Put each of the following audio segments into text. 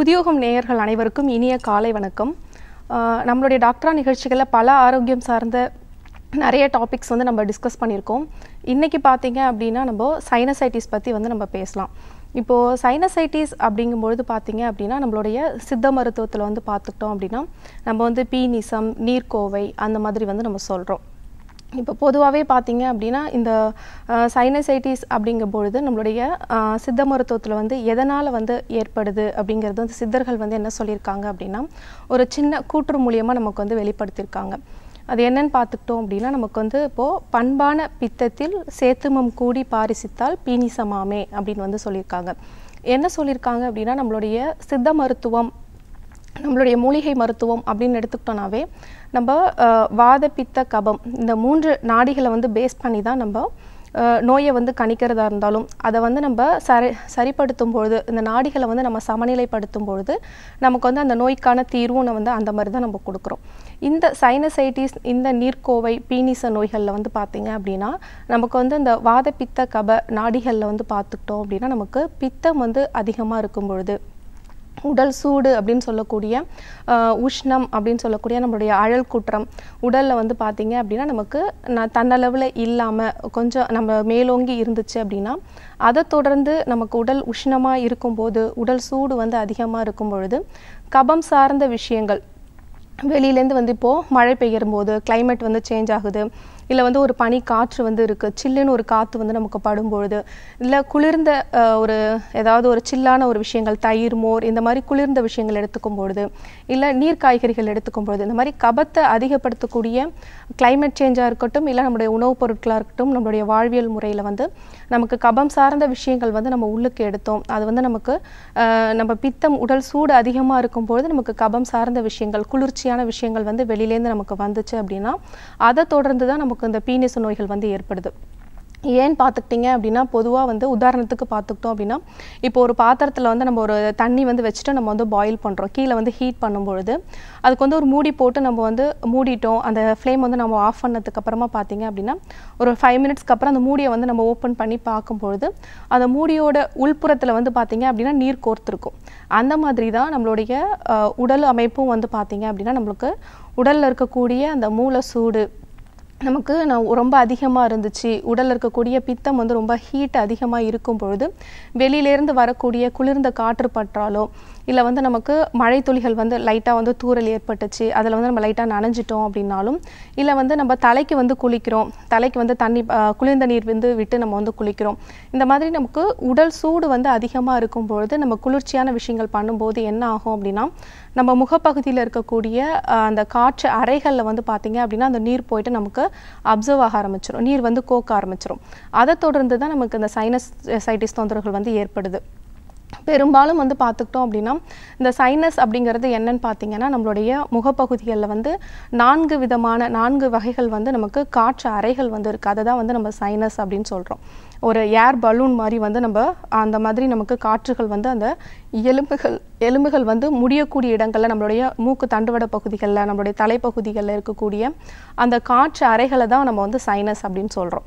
புதியோகம் நேயர்கள் அனைவருக்கும் இனிய காலை வணக்கம் நம்மளுடைய டாக்டரா நிகழ்ச்சிகளில் பல ஆரோக்கியம் சார்ந்த நிறைய டாபிக்ஸ் வந்து நம்ம டிஸ்கஸ் பண்ணியிருக்கோம் இன்றைக்கி பார்த்தீங்க அப்படின்னா நம்ம சைனசைட்டிஸ் பற்றி வந்து நம்ம பேசலாம் இப்போது சைனசைட்டிஸ் அப்படிங்கும்பொழுது பார்த்தீங்க அப்படின்னா நம்மளுடைய சித்த மருத்துவத்தில் வந்து பார்த்துக்கிட்டோம் அப்படின்னா நம்ம வந்து பீனிசம் நீர்க்கோவை அந்த மாதிரி வந்து நம்ம சொல்கிறோம் இப்போ பொதுவாகவே பார்த்தீங்க அப்படின்னா இந்த சைனசைட்டிஸ் அப்படிங்கும்பொழுது பொழுது நம்மளுடைய சித்த மருத்துவத்தில் வந்து எதனால் வந்து ஏற்படுது அப்படிங்கிறது வந்து சித்தர்கள் வந்து என்ன சொல்லியிருக்காங்க அப்படின்னா ஒரு சின்ன கூற்று மூலியமாக நமக்கு வந்து வெளிப்படுத்தியிருக்காங்க அது என்னன்னு பார்த்துக்கிட்டோம் அப்படின்னா நமக்கு வந்து இப்போது பண்பான பித்தத்தில் சேத்துமம் கூடி பாரிசித்தால் பீனிசமாமே அப்படின்னு வந்து சொல்லியிருக்காங்க என்ன சொல்லியிருக்காங்க அப்படின்னா நம்மளுடைய சித்த மருத்துவம் நம்மளுடைய மூலிகை மருத்துவம் அப்படின்னு எடுத்துக்கிட்டோனாவே நம்ம வாத பித்த கபம் இந்த மூன்று நாடிகளை வந்து பேஸ் பண்ணி தான் நம்ம நோயை வந்து கணிக்கிறதா இருந்தாலும் அதை வந்து நம்ம சரி சரிப்படுத்தும் பொழுது இந்த நாடிகளை வந்து நம்ம சமநிலைப்படுத்தும் பொழுது நமக்கு வந்து அந்த நோய்க்கான தீர்வும் வந்து அந்த மாதிரி தான் நம்ம கொடுக்குறோம் இந்த சைனசைட்டிஸ் இந்த நீர்க்கோவை பீனிச நோய்களில் வந்து பார்த்திங்க அப்படின்னா நமக்கு வந்து இந்த வாத பித்த கப நாடிகளில் வந்து பார்த்துக்கிட்டோம் அப்படின்னா நமக்கு பித்தம் வந்து அதிகமாக இருக்கும் பொழுது உடல் சூடு அப்படின்னு சொல்லக்கூடிய உஷ்ணம் அப்படின்னு சொல்லக்கூடிய நம்மளுடைய அழல் குற்றம் உடலில் வந்து பார்த்திங்க அப்படின்னா நமக்கு நான் தன்னளவில் இல்லாமல் கொஞ்சம் நம்ம மேலோங்கி இருந்துச்சு அப்படின்னா அதை தொடர்ந்து நமக்கு உடல் உஷ்ணமாக இருக்கும்போது உடல் சூடு வந்து அதிகமாக இருக்கும் பொழுது கபம் சார்ந்த விஷயங்கள் வெளியிலேருந்து வந்து இப்போது மழை பெய்யும் போது கிளைமேட் வந்து சேஞ்ச் ஆகுது இல்லை வந்து ஒரு பனி காற்று வந்து இருக்குது சில்லுன்னு ஒரு காற்று வந்து நமக்கு படும்பொழுது இல்லை குளிர்ந்த ஒரு ஏதாவது ஒரு சில்லான ஒரு விஷயங்கள் தயிர் மோர் இந்த மாதிரி குளிர்ந்த விஷயங்கள் எடுத்துக்கும் பொழுது இல்லை நீர் காய்கறிகள் எடுத்துக்கும் பொழுது இந்த மாதிரி கபத்தை அதிகப்படுத்தக்கூடிய கிளைமேட் சேஞ்சாக இருக்கட்டும் இல்லை நம்முடைய உணவுப் பொருட்களாக இருக்கட்டும் நம்மளுடைய வாழ்வியல் முறையில் வந்து நமக்கு கபம் சார்ந்த விஷயங்கள் வந்து நம்ம உள்ளுக்கு எடுத்தோம் அது வந்து நமக்கு நம்ம பித்தம் உடல் சூடு அதிகமாக இருக்கும்பொழுது நமக்கு கபம் சார்ந்த விஷயங்கள் குளிர்ச்சியான விஷயங்கள் வந்து வெளியிலேருந்து நமக்கு வந்துச்சு அப்படின்னா அதை தொடர்ந்து தான் நமக்கு நமக்கு இந்த பீனிச நோய்கள் வந்து ஏற்படுது ஏன் பார்த்துக்கிட்டிங்க அப்படின்னா பொதுவாக வந்து உதாரணத்துக்கு பார்த்துக்கிட்டோம் அப்படின்னா இப்போ ஒரு பாத்திரத்தில் வந்து நம்ம ஒரு தண்ணி வந்து வச்சுட்டு நம்ம வந்து பாயில் பண்ணுறோம் கீழே வந்து ஹீட் பண்ணும்பொழுது அதுக்கு வந்து ஒரு மூடி போட்டு நம்ம வந்து மூடிட்டோம் அந்த ஃப்ளேம் வந்து நம்ம ஆஃப் பண்ணதுக்கப்புறமா பார்த்தீங்க அப்படின்னா ஒரு ஃபைவ் மினிட்ஸ்க்கு அப்புறம் அந்த மூடியை வந்து நம்ம ஓப்பன் பண்ணி பார்க்கும்பொழுது அந்த மூடியோட உள்புறத்தில் வந்து பார்த்திங்க அப்படின்னா நீர் கோர்த்துருக்கும் அந்த மாதிரி தான் நம்மளுடைய உடல் அமைப்பும் வந்து பார்த்தீங்க அப்படின்னா நம்மளுக்கு உடலில் இருக்கக்கூடிய அந்த மூளை சூடு நமக்கு நான் ரொம்ப அதிகமாக இருந்துச்சு உடலில் இருக்கக்கூடிய பித்தம் வந்து ரொம்ப ஹீட் அதிகமாக இருக்கும் பொழுது வெளியிலேருந்து வரக்கூடிய குளிர்ந்த காற்று பற்றாலோ இல்லை வந்து நமக்கு மழை துளிகள் வந்து லைட்டாக வந்து தூரல் ஏற்பட்டுச்சு அதில் வந்து நம்ம லைட்டாக நனைஞ்சிட்டோம் அப்படின்னாலும் இல்லை வந்து நம்ம தலைக்கு வந்து குளிக்கிறோம் தலைக்கு வந்து தண்ணி குளிர்ந்த நீர் வந்து விட்டு நம்ம வந்து குளிக்கிறோம் இந்த மாதிரி நமக்கு உடல் சூடு வந்து அதிகமாக இருக்கும் பொழுது நம்ம குளிர்ச்சியான விஷயங்கள் பண்ணும்போது என்ன ஆகும் அப்படின்னா நம்ம முகப்பகுதியில் இருக்கக்கூடிய அந்த காற்று அறைகளில் வந்து பார்த்திங்க அப்படின்னா அந்த நீர் போயிட்டு நமக்கு அப்சர்வ் ஆக ஆரம்பிச்சிடும் நீர் வந்து கோக்க ஆரம்பிச்சிடும் அதை தொடர்ந்து தான் நமக்கு இந்த சைனஸ் சைட்டிஸ் தொந்தரவுகள் வந்து ஏற்படுது பெரும்பாலும் வந்து பார்த்துக்கிட்டோம் அப்படின்னா இந்த சைனஸ் அப்படிங்கிறது என்னன்னு பார்த்தீங்கன்னா நம்மளுடைய முகப்பகுதிகளில் வந்து நான்கு விதமான நான்கு வகைகள் வந்து நமக்கு காற்று அறைகள் வந்து இருக்குது அதை தான் வந்து நம்ம சைனஸ் அப்படின்னு சொல்கிறோம் ஒரு ஏர் பலூன் மாதிரி வந்து நம்ம அந்த மாதிரி நமக்கு காற்றுகள் வந்து அந்த எலும்புகள் எலும்புகள் வந்து முடியக்கூடிய இடங்களில் நம்மளுடைய மூக்கு தண்டுவட பகுதிகளில் நம்மளுடைய தலைப்பகுதிகளில் இருக்கக்கூடிய அந்த காற்று அறைகளை தான் நம்ம வந்து சைனஸ் அப்படின்னு சொல்கிறோம்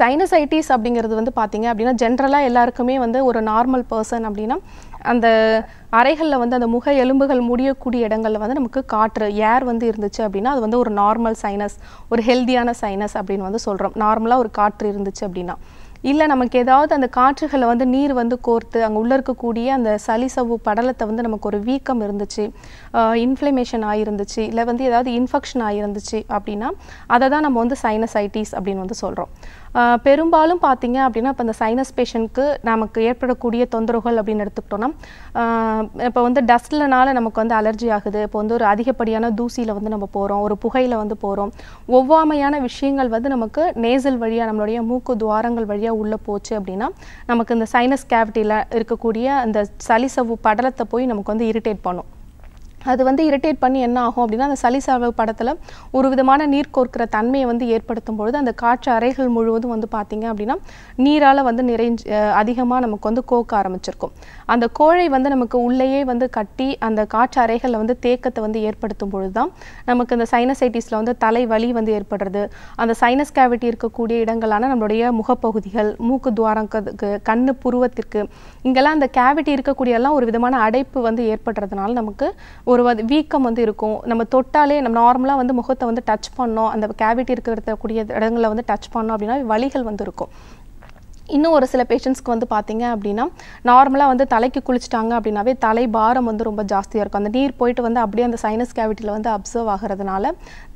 சைனசைட்டிஸ் அப்படிங்கிறது வந்து பார்த்திங்க அப்படின்னா ஜென்ரலாக எல்லாருக்குமே வந்து ஒரு நார்மல் பர்சன் அப்படின்னா அந்த அறைகளில் வந்து அந்த முக எலும்புகள் முடியக்கூடிய இடங்களில் வந்து நமக்கு காற்று ஏர் வந்து இருந்துச்சு அப்படின்னா அது வந்து ஒரு நார்மல் சைனஸ் ஒரு ஹெல்த்தியான சைனஸ் அப்படின்னு வந்து சொல்கிறோம் நார்மலாக ஒரு காற்று இருந்துச்சு அப்படின்னா இல்லை நமக்கு ஏதாவது அந்த காற்றுகளை வந்து நீர் வந்து கோர்த்து அங்கே உள்ளே இருக்கக்கூடிய அந்த சளி படலத்தை வந்து நமக்கு ஒரு வீக்கம் இருந்துச்சு இன்ஃப்ளமேஷன் ஆகிருந்துச்சு இல்லை வந்து ஏதாவது இன்ஃபெக்ஷன் ஆகிருந்துச்சு அப்படின்னா அதை தான் நம்ம வந்து சைனசைட்டிஸ் அப்படின்னு வந்து சொல்கிறோம் பெரும்பாலும் பார்த்தீங்க அப்படின்னா இப்போ இந்த சைனஸ் பேஷண்ட்க்கு நமக்கு ஏற்படக்கூடிய தொந்தரவுகள் அப்படின்னு எடுத்துக்கிட்டோம்னா இப்போ வந்து டஸ்ட்லனால நமக்கு வந்து அலர்ஜி ஆகுது இப்போ வந்து ஒரு அதிகப்படியான தூசியில் வந்து நம்ம போகிறோம் ஒரு புகையில் வந்து போகிறோம் ஒவ்வாமையான விஷயங்கள் வந்து நமக்கு நேசல் வழியாக நம்மளுடைய மூக்கு துவாரங்கள் வழியாக உள்ளே போச்சு அப்படின்னா நமக்கு இந்த சைனஸ் கேவிட்டியில் இருக்கக்கூடிய அந்த சளிசவு படலத்தை போய் நமக்கு வந்து இரிட்டேட் பண்ணும் அது வந்து இரிட்டேட் பண்ணி என்ன ஆகும் அப்படின்னா அந்த சளி சார்வல் படத்தில் ஒரு விதமான நீர் கோர்க்கிற தன்மையை வந்து ஏற்படுத்தும் பொழுது அந்த காற்று அறைகள் முழுவதும் வந்து பார்த்திங்க அப்படின்னா நீரால் வந்து நிறைஞ்சு அதிகமாக நமக்கு வந்து கோக்க ஆரம்பிச்சிருக்கும் அந்த கோழை வந்து நமக்கு உள்ளேயே வந்து கட்டி அந்த காற்றறைகளில் வந்து தேக்கத்தை வந்து ஏற்படுத்தும் பொழுது தான் நமக்கு இந்த சைனசைட்டிஸில் வந்து தலைவலி வந்து ஏற்படுறது அந்த சைனஸ் கேவிட்டி இருக்கக்கூடிய இடங்களான நம்மளுடைய முகப்பகுதிகள் மூக்கு துவாரங்கிறதுக்கு கண்ணு புருவத்திற்கு இங்கெல்லாம் அந்த கேவிட்டி எல்லாம் ஒரு விதமான அடைப்பு வந்து ஏற்படுறதுனால நமக்கு ஒரு வீக்கம் வந்து இருக்கும் நம்ம தொட்டாலே நம்ம நார்மலாக வந்து முகத்தை வந்து டச் பண்ணோம் அந்த கேவிட்டி இருக்கிற கூடிய இடங்களில் வந்து டச் பண்ணோம் அப்படின்னா வலிகள் வந்து இருக்கும் இன்னும் ஒரு சில பேஷண்ட்ஸ்க்கு வந்து பார்த்திங்க அப்படின்னா நார்மலாக வந்து தலைக்கு குளிச்சிட்டாங்க அப்படின்னாவே தலை பாரம் வந்து ரொம்ப ஜாஸ்தியாக இருக்கும் அந்த நீர் போயிட்டு வந்து அப்படியே அந்த சைனஸ் கேவிட்டியில் வந்து அப்சர்வ் ஆகிறதுனால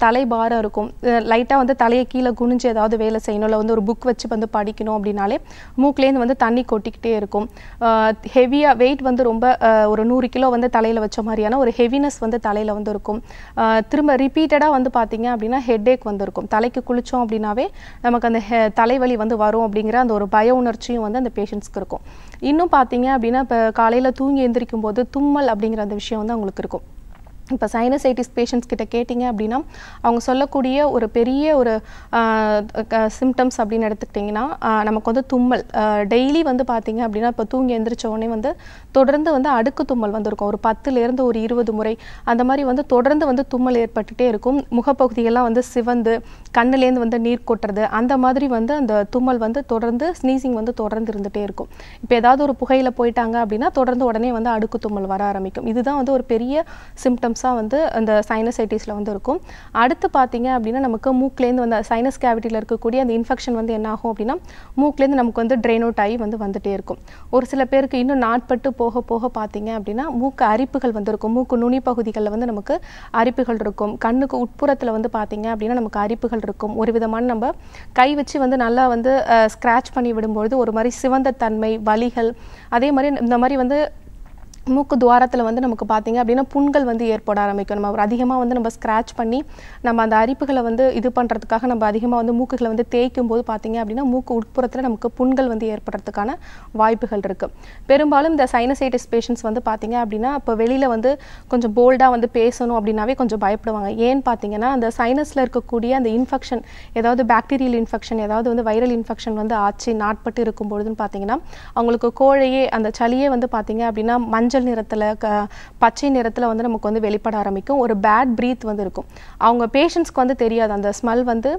தலை பாரம் இருக்கும் லைட்டாக வந்து தலையை கீழே குனிஞ்சு ஏதாவது வேலை செய்யணும் இல்லை வந்து ஒரு புக் வச்சு வந்து படிக்கணும் அப்படின்னாலே மூக்குலேருந்து வந்து தண்ணி கொட்டிக்கிட்டே இருக்கும் ஹெவியாக வெயிட் வந்து ரொம்ப ஒரு நூறு கிலோ வந்து தலையில் வச்ச மாதிரியான ஒரு ஹெவினஸ் வந்து தலையில் வந்து இருக்கும் திரும்ப ரிப்பீட்டடாக வந்து பார்த்திங்க அப்படின்னா ஹெட் ஏக் வந்து இருக்கும் தலைக்கு குளித்தோம் அப்படின்னாவே நமக்கு அந்த தலைவலி வந்து வரும் அப்படிங்கிற அந்த ஒரு பய பய உணர்ச்சியும் வந்து அந்த பேஷண்ட்ஸ்க்கு இருக்கும் இன்னும் பார்த்தீங்க அப்படின்னா இப்போ காலையில் தூங்கி எழுந்திரிக்கும் போது தும்மல் அப்படிங்கிற அந்த விஷயம் வந்து அவங்களுக்கு இருக்கும் இப்போ சைனசைட்டிஸ் பேஷண்ட்ஸ் கிட்ட கேட்டிங்க அப்படின்னா அவங்க சொல்லக்கூடிய ஒரு பெரிய ஒரு சிம்டம்ஸ் அப்படின்னு எடுத்துக்கிட்டிங்கன்னா நமக்கு வந்து தும்மல் டெய்லி வந்து பார்த்திங்க அப்படின்னா இப்போ தூங்கி எந்திரிச்ச உடனே வந்து தொடர்ந்து வந்து அடுக்கு தும்மல் வந்திருக்கும் ஒரு பத்துலேருந்து ஒரு இருபது முறை அந்த மாதிரி வந்து தொடர்ந்து வந்து தும்மல் ஏற்பட்டுகிட்டே இருக்கும் முகப்பகுதியெல்லாம் வந்து சிவந்து கண்ணுலேருந்து வந்து நீர் கொட்டுறது அந்த மாதிரி வந்து அந்த தும்மல் வந்து தொடர்ந்து ஸ்னீசிங் வந்து தொடர்ந்து இருந்துகிட்டே இருக்கும் இப்போ ஏதாவது ஒரு புகையில் போயிட்டாங்க அப்படின்னா தொடர்ந்து உடனே வந்து அடுக்கு தும்மல் வர ஆரம்பிக்கும் இதுதான் வந்து ஒரு பெரிய சிம்டம்ஸ் சிம்டம்ஸாக வந்து அந்த சைனசைட்டிஸில் வந்து இருக்கும் அடுத்து பார்த்திங்க அப்படின்னா நமக்கு மூக்லேருந்து வந்து சைனஸ் கேவிட்டியில் இருக்கக்கூடிய அந்த இன்ஃபெக்ஷன் வந்து என்ன ஆகும் அப்படின்னா மூக்லேருந்து நமக்கு வந்து அவுட் ஆகி வந்து வந்துகிட்டே இருக்கும் ஒரு சில பேருக்கு இன்னும் நாட்பட்டு போக போக பார்த்திங்க அப்படின்னா மூக்கு அரிப்புகள் வந்து இருக்கும் மூக்கு நுனி பகுதிகளில் வந்து நமக்கு அரிப்புகள் இருக்கும் கண்ணுக்கு உட்புறத்தில் வந்து பார்த்திங்க அப்படின்னா நமக்கு அரிப்புகள் இருக்கும் ஒரு விதமான நம்ம கை வச்சு வந்து நல்லா வந்து ஸ்க்ராச் பண்ணி விடும்பொழுது ஒரு மாதிரி சிவந்த தன்மை வலிகள் அதே மாதிரி இந்த மாதிரி வந்து மூக்கு துவாரத்தில் வந்து நமக்கு பார்த்திங்க அப்படின்னா புண்கள் வந்து ஏற்பட ஆரம்பிக்கும் நம்ம அதிகமாக வந்து நம்ம ஸ்க்ராச் பண்ணி நம்ம அந்த அரிப்புகளை வந்து இது பண்ணுறதுக்காக நம்ம அதிகமாக வந்து மூக்குகளை வந்து தேய்க்கும் போது பார்த்திங்க அப்படின்னா மூக்கு உட்புறத்தில் நமக்கு புண்கள் வந்து ஏற்படுறதுக்கான வாய்ப்புகள் இருக்குது பெரும்பாலும் இந்த சைனசைட்டிஸ் பேஷண்ட்ஸ் வந்து பார்த்திங்க அப்படின்னா இப்போ வெளியில் வந்து கொஞ்சம் போல்டாக வந்து பேசணும் அப்படின்னாவே கொஞ்சம் பயப்படுவாங்க ஏன்னு பார்த்தீங்கன்னா அந்த சைனஸில் இருக்கக்கூடிய அந்த இன்ஃபெக்ஷன் ஏதாவது பாக்டீரியல் இன்ஃபெக்ஷன் ஏதாவது வந்து வைரல் இன்ஃபெக்ஷன் வந்து ஆச்சு நாட்பட்டு இருக்கும் பொழுதுன்னு பார்த்தீங்கன்னா அவங்களுக்கு கோழையே அந்த சளியே வந்து பார்த்திங்க அப்படின்னா மஞ்சள் மஞ்சள் நிறத்தில் க பச்சை நிறத்தில் வந்து நமக்கு வந்து வெளிப்பட ஆரம்பிக்கும் ஒரு பேட் ப்ரீத் வந்து இருக்கும் அவங்க பேஷண்ட்ஸ்க்கு வந்து தெரியாது அந்த ஸ்மெல் வந்து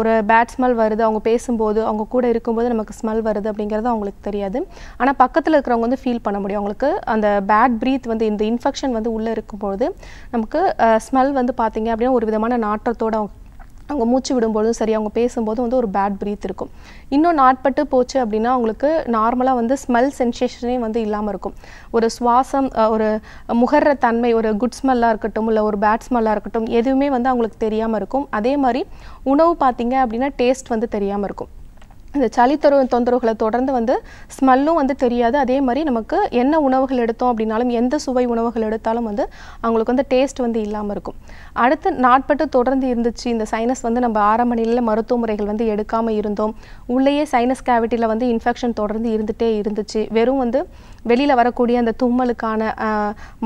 ஒரு பேட் ஸ்மெல் வருது அவங்க பேசும்போது அவங்க கூட இருக்கும்போது நமக்கு ஸ்மெல் வருது அப்படிங்கிறது அவங்களுக்கு தெரியாது ஆனால் பக்கத்தில் இருக்கிறவங்க வந்து ஃபீல் பண்ண முடியும் அவங்களுக்கு அந்த பேட் ப்ரீத் வந்து இந்த இன்ஃபெக்ஷன் வந்து உள்ளே இருக்கும்போது நமக்கு ஸ்மெல் வந்து பார்த்திங்க அப்படின்னா ஒரு விதமான நாற்றத்தோடு அவங்க அவங்க மூச்சு விடும்போதும் சரி அவங்க பேசும்போதும் வந்து ஒரு பேட் ப்ரீத் இருக்கும் இன்னும் நாட்பட்டு போச்சு அப்படின்னா அவங்களுக்கு நார்மலாக வந்து ஸ்மெல் சென்சேஷனே வந்து இல்லாமல் இருக்கும் ஒரு சுவாசம் ஒரு முகர்ற தன்மை ஒரு குட் ஸ்மெல்லாக இருக்கட்டும் இல்லை ஒரு பேட் ஸ்மெல்லாக இருக்கட்டும் எதுவுமே வந்து அவங்களுக்கு தெரியாமல் இருக்கும் அதே மாதிரி உணவு பார்த்தீங்க அப்படின்னா டேஸ்ட் வந்து தெரியாமல் இருக்கும் இந்த சளி தொந்தரவுகளை தொடர்ந்து வந்து ஸ்மெல்லும் வந்து தெரியாது அதே மாதிரி நமக்கு என்ன உணவுகள் எடுத்தோம் அப்படின்னாலும் எந்த சுவை உணவுகள் எடுத்தாலும் வந்து அவங்களுக்கு வந்து டேஸ்ட் வந்து இல்லாமல் இருக்கும் அடுத்து நாட்பட்டு தொடர்ந்து இருந்துச்சு இந்த சைனஸ் வந்து நம்ம ஆரம்ப நிலையில் மருத்துவ முறைகள் வந்து எடுக்காமல் இருந்தோம் உள்ளேயே சைனஸ் கேவிட்டியில் வந்து இன்ஃபெக்ஷன் தொடர்ந்து இருந்துகிட்டே இருந்துச்சு வெறும் வந்து வெளியில் வரக்கூடிய அந்த தும்மலுக்கான